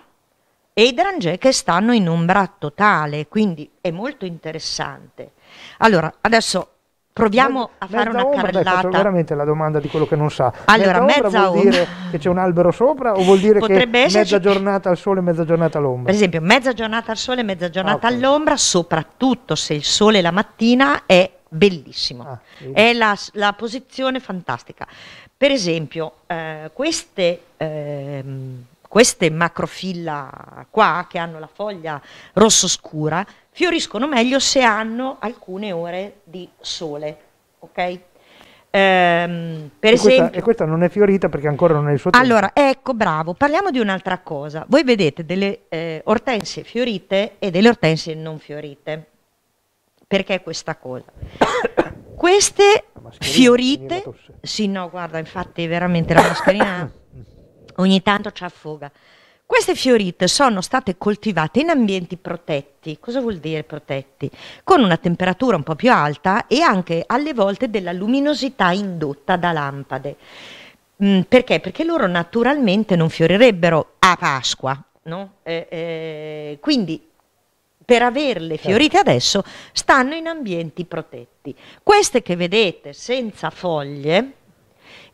e idrangee che stanno in ombra totale, quindi è molto interessante. Allora, adesso Proviamo a fare mezza una ombra, carrellata. Dai, veramente la domanda di quello che non sa. Allora, mezza, mezza ombra vuol ombra. dire che c'è un albero sopra o vuol dire Potrebbe che mezza giornata al sole e mezza giornata all'ombra? Per esempio, mezza giornata al sole e mezza giornata ah, okay. all'ombra, soprattutto se il sole la mattina è bellissimo. Ah, sì. è la, la, posizione fantastica. Per esempio, eh, queste... Eh, queste macrofilla qua che hanno la foglia rosso scura fioriscono meglio se hanno alcune ore di sole, ok? Ehm, per e esempio, questa, e questa non è fiorita perché ancora non è il suo tempo. Allora, ecco, bravo, parliamo di un'altra cosa. Voi vedete delle eh, ortensie fiorite e delle ortensie non fiorite. Perché questa cosa? [coughs] queste fiorite, sì no, guarda, infatti veramente la mascherina [coughs] [coughs] mm ogni tanto ci affoga. Queste fiorite sono state coltivate in ambienti protetti. Cosa vuol dire protetti? Con una temperatura un po' più alta e anche alle volte della luminosità indotta da lampade. Mm, perché? Perché loro naturalmente non fiorirebbero a Pasqua. No? Eh, eh, quindi per averle certo. fiorite adesso stanno in ambienti protetti. Queste che vedete senza foglie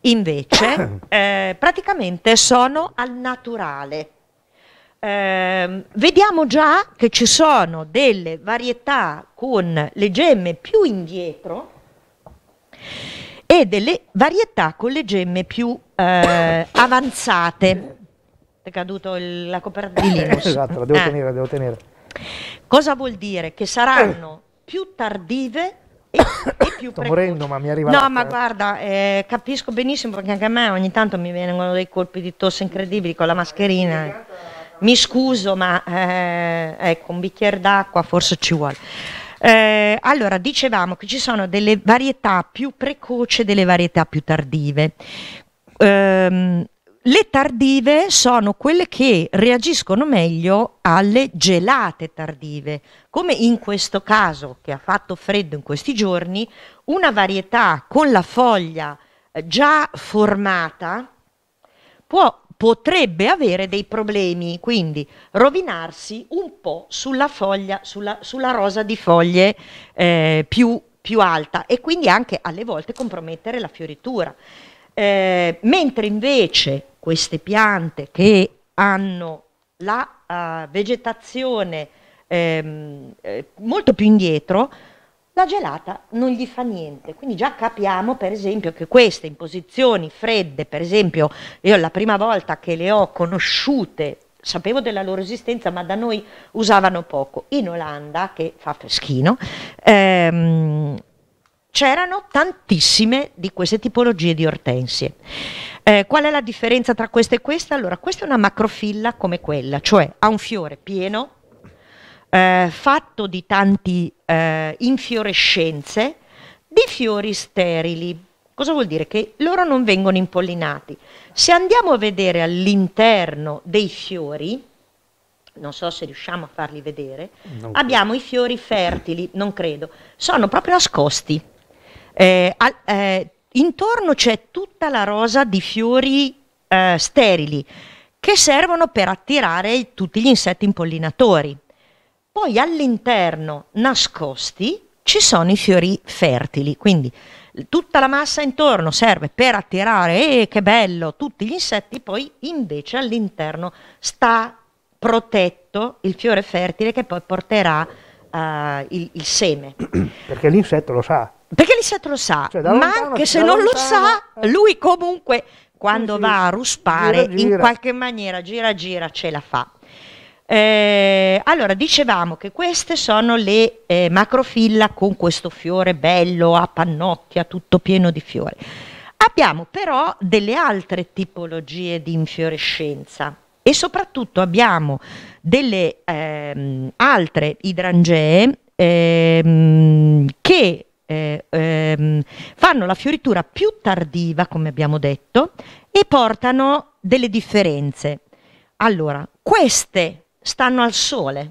Invece [coughs] eh, praticamente sono al naturale. Eh, vediamo già che ci sono delle varietà con le gemme più indietro e delle varietà con le gemme più eh, [coughs] avanzate. È caduto il, la coperta di [coughs] Linus. esatto, la devo ah. tenere, la devo tenere. Cosa vuol dire? Che saranno eh. più tardive e più Sto precoce. morendo, ma mi arriva No, ma guarda, eh, capisco benissimo perché anche a me ogni tanto mi vengono dei colpi di tosse incredibili con la mascherina. Mi scuso, ma eh, ecco, un bicchiere d'acqua forse ci vuole. Eh, allora, dicevamo che ci sono delle varietà più precoce e delle varietà più tardive. Um, le tardive sono quelle che reagiscono meglio alle gelate tardive, come in questo caso che ha fatto freddo in questi giorni, una varietà con la foglia eh, già formata può, potrebbe avere dei problemi, quindi rovinarsi un po' sulla, foglia, sulla, sulla rosa di foglie eh, più, più alta e quindi anche alle volte compromettere la fioritura. Eh, mentre invece queste piante che hanno la uh, vegetazione ehm, eh, molto più indietro, la gelata non gli fa niente. Quindi già capiamo, per esempio, che queste in posizioni fredde, per esempio, io la prima volta che le ho conosciute sapevo della loro esistenza, ma da noi usavano poco. In Olanda, che fa freschino, ehm, c'erano tantissime di queste tipologie di ortensie. Eh, qual è la differenza tra questa e questa? Allora, questa è una macrofilla come quella, cioè ha un fiore pieno, eh, fatto di tante eh, infiorescenze di fiori sterili. Cosa vuol dire? Che loro non vengono impollinati. Se andiamo a vedere all'interno dei fiori, non so se riusciamo a farli vedere, no. abbiamo i fiori fertili, non credo, sono proprio nascosti. Eh, eh, intorno c'è tutta la rosa di fiori eh, sterili che servono per attirare tutti gli insetti impollinatori. Poi all'interno, nascosti, ci sono i fiori fertili, quindi tutta la massa intorno serve per attirare, eh, che bello, tutti gli insetti, poi invece all'interno sta protetto il fiore fertile che poi porterà eh, il, il seme. Perché l'insetto lo sa, perché Lisette lo sa, cioè, ma anche se non lo sa, eh. lui comunque quando sì, va a ruspare gira, gira. in qualche maniera gira gira ce la fa. Eh, allora, dicevamo che queste sono le eh, macrofilla con questo fiore bello a pannocchia, tutto pieno di fiori. Abbiamo però delle altre tipologie di infiorescenza e soprattutto abbiamo delle ehm, altre idrangee ehm, che eh, ehm, fanno la fioritura più tardiva, come abbiamo detto, e portano delle differenze. Allora, queste stanno al sole,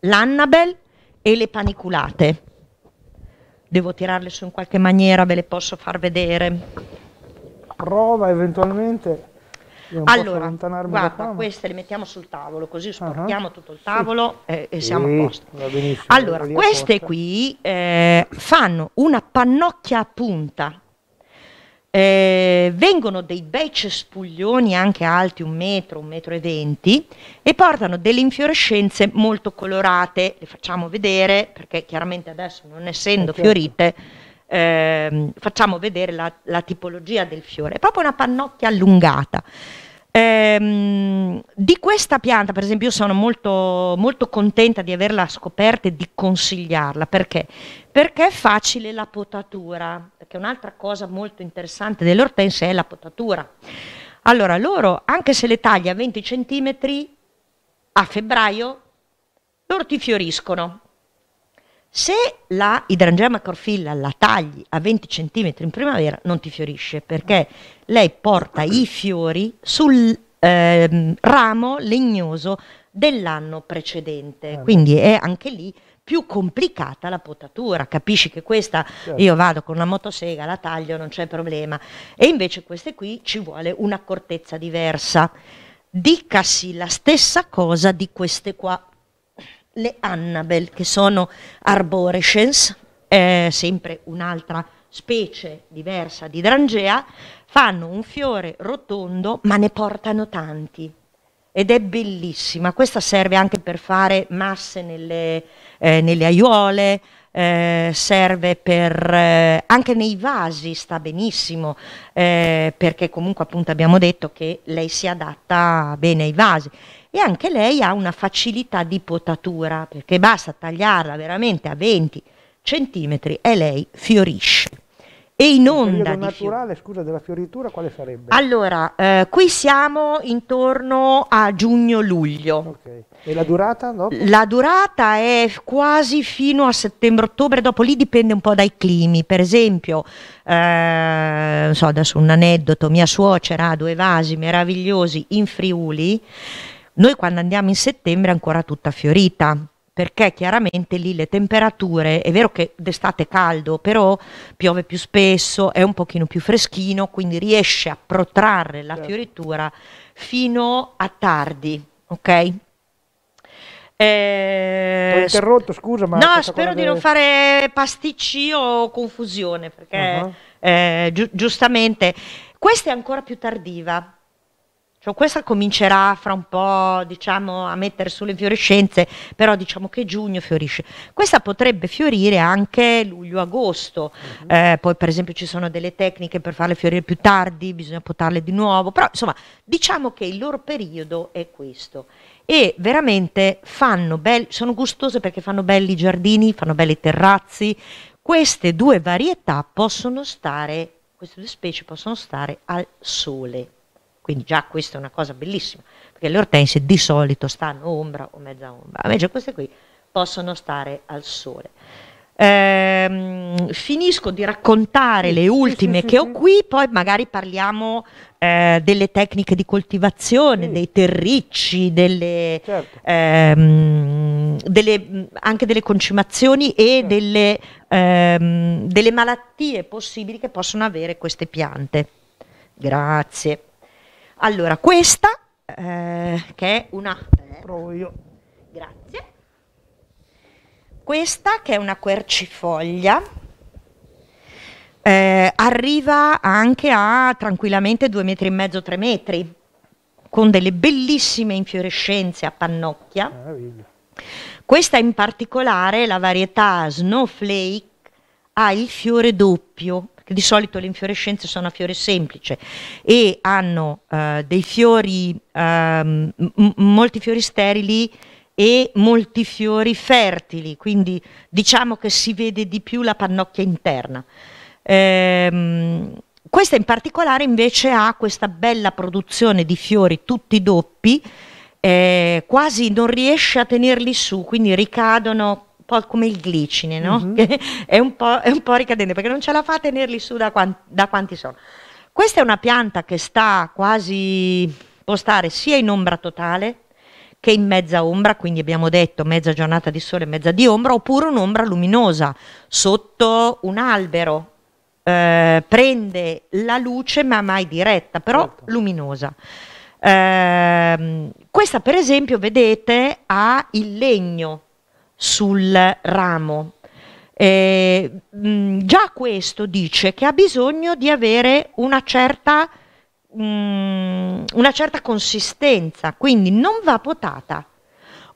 l'annabel e le paniculate. Devo tirarle su in qualche maniera, ve le posso far vedere. Prova eventualmente allora, guarda, queste le mettiamo sul tavolo, così sporchiamo uh -huh. tutto il tavolo sì. e, e, siamo a posto. Allora, queste qui eh, fanno una pannocchia a punta. Eh, vengono dei bei cespuglioni anche alti un metro, un metro e venti e portano delle infiorescenze molto colorate, le facciamo vedere perché chiaramente adesso non essendo eh, certo. fiorite eh, facciamo vedere la, la, tipologia del fiore, è proprio una pannocchia allungata. Ehm, di questa pianta, per esempio, io sono molto, molto contenta di averla scoperta e di consigliarla. Perché? Perché è facile la potatura, perché un'altra cosa molto interessante delle è la potatura. Allora, loro, anche se le taglia a 20 cm, a febbraio loro ti fioriscono se la idrangea macrofilla la tagli a 20 cm in primavera non ti fiorisce perché lei porta i fiori sul eh, ramo legnoso dell'anno precedente, quindi è anche lì più complicata la potatura, capisci che questa certo. io vado con una motosega, la taglio, non c'è problema, e invece queste qui ci vuole un'accortezza diversa. Dicasi la stessa cosa di queste qua, le Annabel, che sono arborescens, eh, sempre un'altra specie diversa di Drangea, fanno un fiore rotondo ma ne portano tanti ed è bellissima. Questa serve anche per fare masse nelle, eh, nelle aiuole, eh, serve per, eh, anche nei vasi sta benissimo eh, perché comunque appunto abbiamo detto che lei si adatta bene ai vasi e anche lei ha una facilità di potatura perché basta tagliarla veramente a 20 centimetri e lei fiorisce. E in onda il naturale, scusa, della fioritura quale sarebbe? Allora, eh, qui siamo intorno a giugno-luglio. Okay. E la durata? No? La durata è quasi fino a settembre-ottobre, dopo lì dipende un po' dai climi. Per esempio, eh, non so, adesso un aneddoto, mia suocera ha due vasi meravigliosi in Friuli noi quando andiamo in settembre è ancora tutta fiorita, perché chiaramente lì le temperature, è vero che d'estate è caldo, però piove più spesso, è un pochino più freschino, quindi riesce a protrarre la certo. fioritura fino a tardi, ok? Eh, T'ho interrotto, scusa, ma no, spero di deve... non fare pasticci o confusione, perché uh-huh. eh, gi- giustamente questa è ancora più tardiva, cioè, questa comincerà fra un po' diciamo, a mettere sulle fiorescenze, però diciamo che giugno fiorisce. Questa potrebbe fiorire anche luglio-agosto, uh mhm. -huh. eh, poi per esempio ci sono delle tecniche per farle fiorire più tardi, bisogna potarle di nuovo, però insomma diciamo che il loro periodo è questo e veramente fanno belli, sono gustose perché fanno belli giardini, fanno belli terrazzi. Queste due varietà possono stare, queste due specie possono stare al sole quindi già questa è una cosa bellissima, perché le ortensie di solito stanno ombra o mezza ombra, invece queste qui possono stare al sole. Ehm, finisco di raccontare le ultime che ho qui, poi magari parliamo eh, delle tecniche di coltivazione, sì. dei terricci, delle, certo. ehm, delle, anche delle concimazioni e certo. delle, ehm, delle malattie possibili che possono avere queste piante. Grazie. Allora, questa eh, che è una... Eh, Grazie. Questa che è una quercifoglia, eh, arriva anche a tranquillamente 2 metri e mezzo, 3 metri, con delle bellissime infiorescenze a pannocchia. Meraviglia. Questa in particolare, la varietà Snowflake, ha il fiore doppio, di solito le infiorescenze sono a fiore semplice e hanno eh, dei fiori, ehm, molti fiori sterili e molti fiori fertili, quindi diciamo che si vede di più la pannocchia interna. Ehm, questa in particolare invece ha questa bella produzione di fiori tutti doppi, eh, quasi non riesce a tenerli su, quindi ricadono po' come il glicine, no? Mm-hmm. Che è un, po', è un po' ricadente perché non ce la fa a tenerli su da quanti, da quanti sono. Questa è una pianta che sta quasi, può stare sia in ombra totale che in mezza ombra, quindi abbiamo detto mezza giornata di sole, mezza di ombra, oppure un'ombra luminosa sotto un albero. Eh, prende la luce ma mai diretta, però certo. luminosa. Eh, questa per esempio, vedete, ha il legno sul ramo. Eh, mh, mm, già questo dice che ha bisogno di avere una certa, mh, mm, una certa consistenza, quindi non va potata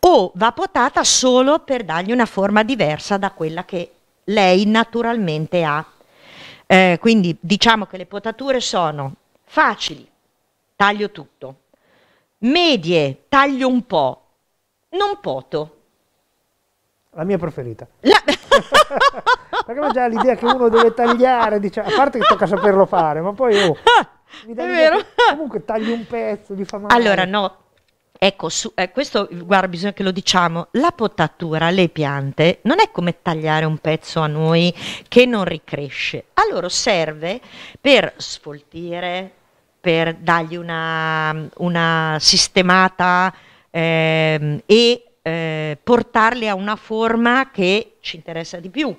o va potata solo per dargli una forma diversa da quella che lei naturalmente ha. Eh, quindi diciamo che le potature sono facili, taglio tutto, medie, taglio un po', non poto, la mia preferita. La... [laughs] Perché già l'idea che uno deve tagliare, dice, a parte che tocca saperlo fare, ma poi oh, [laughs] mi dà È vero. comunque tagli un pezzo, gli fa male. Allora no, Ecco, su, eh, questo guarda, bisogna che lo diciamo, la potatura le piante non è come tagliare un pezzo a noi che non ricresce, a loro serve per sfoltire, per dargli una, una sistemata eh, e eh, portarle a una forma che ci interessa di più.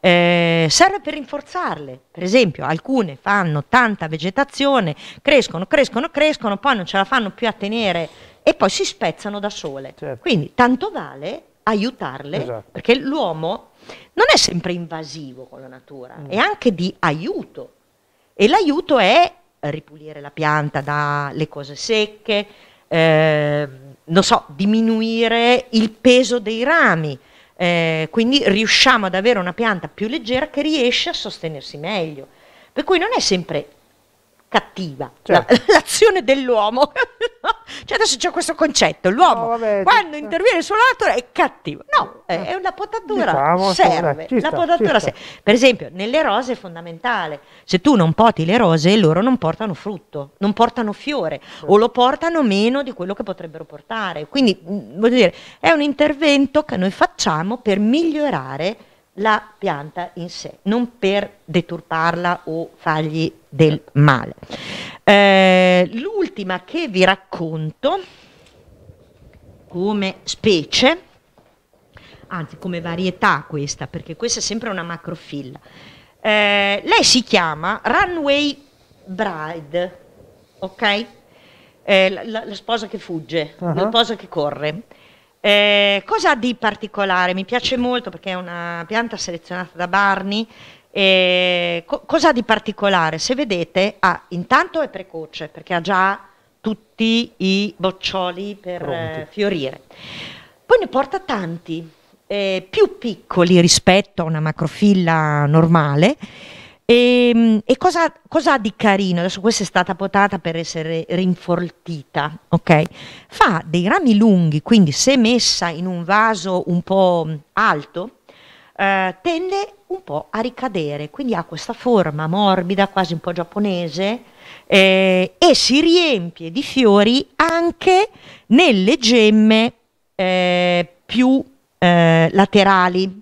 Eh, serve per rinforzarle, per esempio alcune fanno tanta vegetazione, crescono, crescono, crescono, poi non ce la fanno più a tenere e poi si spezzano da sole. Certo. Quindi tanto vale aiutarle, esatto. perché l'uomo non è sempre invasivo con la natura, mm. è anche di aiuto. E l'aiuto è ripulire la pianta dalle cose secche, eh, non so, diminuire il peso dei rami. Eh, quindi riusciamo ad avere una pianta più leggera che riesce a sostenersi meglio. Per cui non è sempre cattiva, certo. la, [laughs] l'azione dell'uomo. [laughs] cioè adesso c'è questo concetto, l'uomo no, vabbè, quando c'è. Certo. interviene sul è cattivo. No, eh, è una potatura, diciamo, serve. Sta, potatura serve. Per esempio, nelle rose è fondamentale. Se tu non poti le rose, loro non portano frutto, non portano fiore certo. o lo portano meno di quello che potrebbero portare. Quindi, mm, voglio dire, è un intervento che noi facciamo per migliorare la pianta in sé, non per deturparla o fargli del male. Eh, l'ultima che vi racconto come specie, anzi come varietà questa, perché questa è sempre una macrofilla, eh, lei si chiama Runway Bride, ok? Eh, la, la, sposa che fugge, uh-huh. la sposa che corre. Eh, cosa di particolare? Mi piace molto perché è una pianta selezionata da Barney. Eh, co cosa di particolare? Se vedete, ah, intanto è precoce perché ha già tutti i boccioli per eh, fiorire. Poi ne porta tanti, eh, più piccoli rispetto a una macrofilla normale e, ehm, e cosa, cosa, ha di carino? Adesso questa è stata potata per essere rinfortita, ok? Fa dei rami lunghi, quindi se messa in un vaso un po' alto, eh, tende un po' a ricadere, quindi ha questa forma morbida, quasi un po' giapponese, eh, e si riempie di fiori anche nelle gemme eh, più eh, laterali,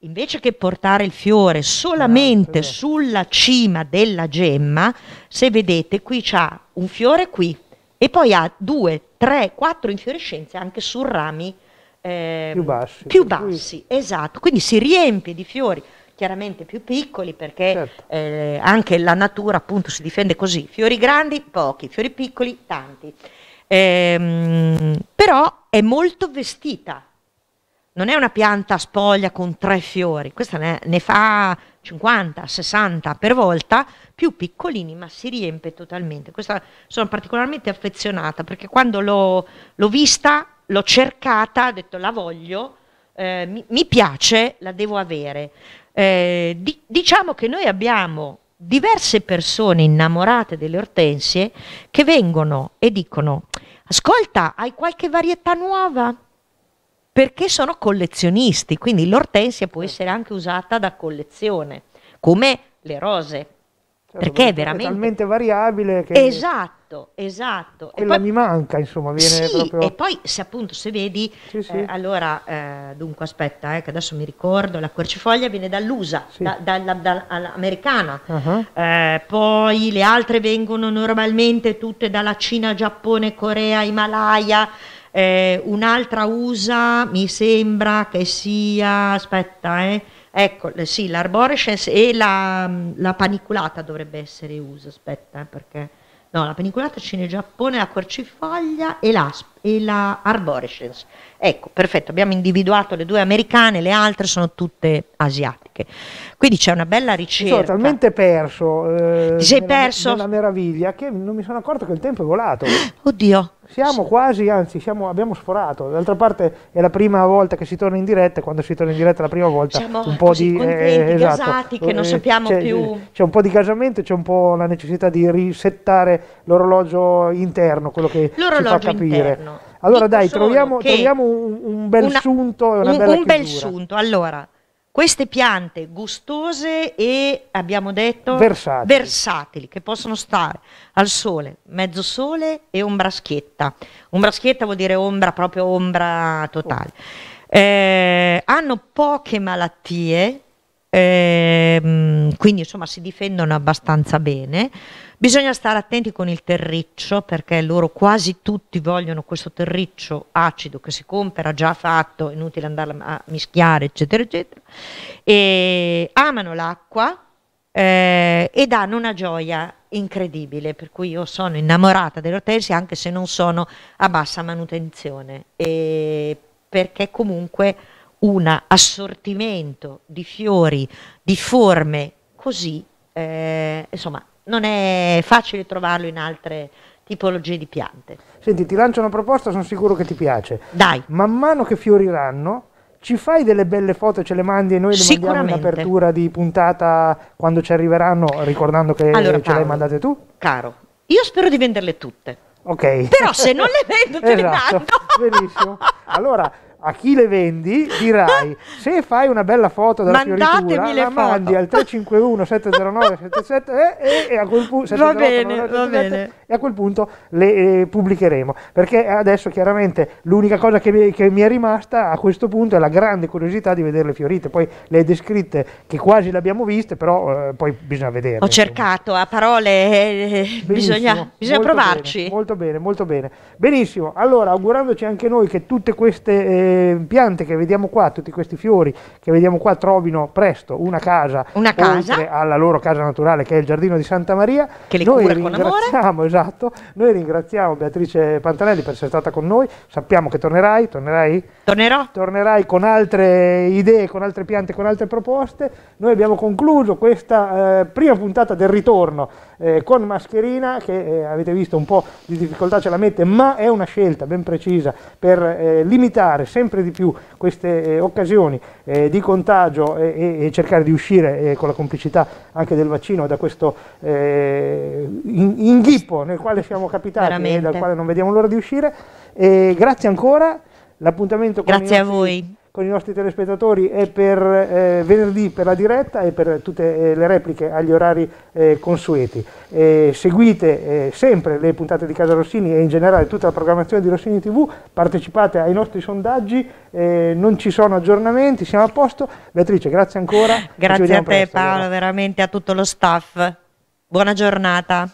invece che portare il fiore solamente ah, sulla cima della gemma, se vedete qui c'ha un fiore qui e poi ha due, tre, quattro infiorescenze anche su rami eh, più bassi. Più bassi cui... esatto. Quindi si riempie di fiori chiaramente più piccoli perché certo. eh, anche la natura appunto si difende così, fiori grandi pochi, fiori piccoli tanti. Ehm, però è molto vestita non è una pianta spoglia con tre fiori, questa ne, ne, fa 50, 60 per volta, più piccolini, ma si riempie totalmente. Questa sono particolarmente affezionata perché quando l'ho, l'ho vista, l'ho cercata, ho detto la voglio, eh, mi, mi, piace, la devo avere. Eh, di, diciamo che noi abbiamo diverse persone innamorate delle ortensie che vengono e dicono, ascolta, hai qualche varietà nuova? perché sono collezionisti, quindi l'ortensia può essere anche usata da collezione, come le rose, certo, perché è veramente è talmente variabile che esatto esatto quella e poi, mi manca insomma viene sì, proprio e poi se appunto se vedi sì, sì. Eh, allora eh, dunque aspetta eh, che adesso mi ricordo la quercifoglia viene dall'USA da, dalla, dall'americana uh-huh. Eh, poi le altre vengono normalmente tutte dalla Cina Giappone Corea Himalaya eh, un'altra USA mi sembra che sia, aspetta, eh, ecco, sì, l'arborescence e la, mm, la, paniculata dovrebbe essere USA, aspetta, eh, perché, no, la paniculata c'è e Giappone, la corcifoglia e l'aspa e la Arborescence. Ecco, perfetto, abbiamo individuato le due americane, le altre sono tutte asiatiche. Quindi c'è una bella ricerca. Mi sono talmente perso, eh, Ti sei perso? Nella meraviglia che non mi sono accorto che il tempo è volato. Oddio. Siamo sì. quasi, anzi siamo, abbiamo sforato. D'altra parte è la prima volta che si torna in diretta, quando si torna in diretta la prima volta siamo un po' di... Contenti, eh, eh, esatto. gasati, che non eh, sappiamo più... Eh, c'è un po' di casamento, c'è un po' la necessità di risettare l'orologio interno, quello che ci fa capire. Interno. Allora dai, troviamo, troviamo un, un, bel una, sunto una un, bella Un bel sunto, allora, queste piante gustose e abbiamo detto versatili. versatili. che possono stare al sole, mezzo sole e ombra schietta. ombraschietta. schietta vuol dire ombra, proprio ombra totale. Oh. Eh, hanno poche malattie, eh, quindi insomma si difendono abbastanza bene. Bisogna stare attenti con il terriccio perché loro quasi tutti vogliono questo terriccio acido che si compra già fatto, inutile andarlo a mischiare, eccetera, eccetera. E amano l'acqua eh, ed hanno una gioia incredibile, per cui io sono innamorata delle ortensie anche se non sono a bassa manutenzione, e perché comunque un assortimento di fiori, di forme così, eh, insomma, non è facile trovarlo in altre tipologie di piante. Senti, ti lancio una proposta, sono sicuro che ti piace. Dai. Man mano che fioriranno, ci fai delle belle foto, ce le mandi e noi le mandiamo in apertura di puntata quando ci arriveranno, ricordando che allora, ce le hai mandate tu? Caro, io spero di venderle tutte. Ok. Però se non le vendo te esatto. le mando. Benissimo. Allora, a chi le vendi dirai [laughs] se fai una bella foto della Mandatemi fioritura la foto. mandi al 351 709 77 e, e, e a quel punto va bene, va bene e a quel punto le eh, pubblicheremo. Perché adesso chiaramente l'unica cosa che mi, che mi, è rimasta a questo punto è la grande curiosità di vederle fiorite. Poi le descritte che quasi le abbiamo viste, però eh, poi bisogna vedere. Ho insomma. cercato a parole, eh, eh bisogna, bisogna molto provarci. Bene, molto bene, molto bene. Benissimo, allora augurandoci anche noi che tutte queste eh, piante che vediamo qua, tutti questi fiori che vediamo qua trovino presto una casa, una casa. alla loro casa naturale che è il giardino di Santa Maria. Che li noi cura con amore. esatto Esatto, noi ringraziamo Beatrice Pantanelli per essere stata con noi, sappiamo che tornerai, tornerai? Tornerò. Tornerai con altre idee, con altre piante, con altre proposte. Noi abbiamo concluso questa eh, prima puntata del ritorno eh, con mascherina che eh, avete visto un po' di difficoltà ce la mette, ma è una scelta ben precisa per eh, limitare sempre di più queste eh, occasioni eh, di contagio e, e, cercare di uscire con la complicità anche del vaccino da questo inghippo nel quale siamo capitati Veramente. e dal quale non vediamo l'ora di uscire. E grazie ancora, l'appuntamento con, grazie i nostri, con i nostri telespettatori è per eh, venerdì per la diretta e per tutte eh, le repliche agli orari eh, consueti. seguite eh, sempre le puntate di Casa Rossini e in generale tutta la programmazione di Rossini TV, partecipate ai nostri sondaggi, eh, non ci sono aggiornamenti, siamo a posto. Beatrice, grazie ancora. grazie a te presto, Paolo, allora. veramente a tutto lo staff. Buona giornata.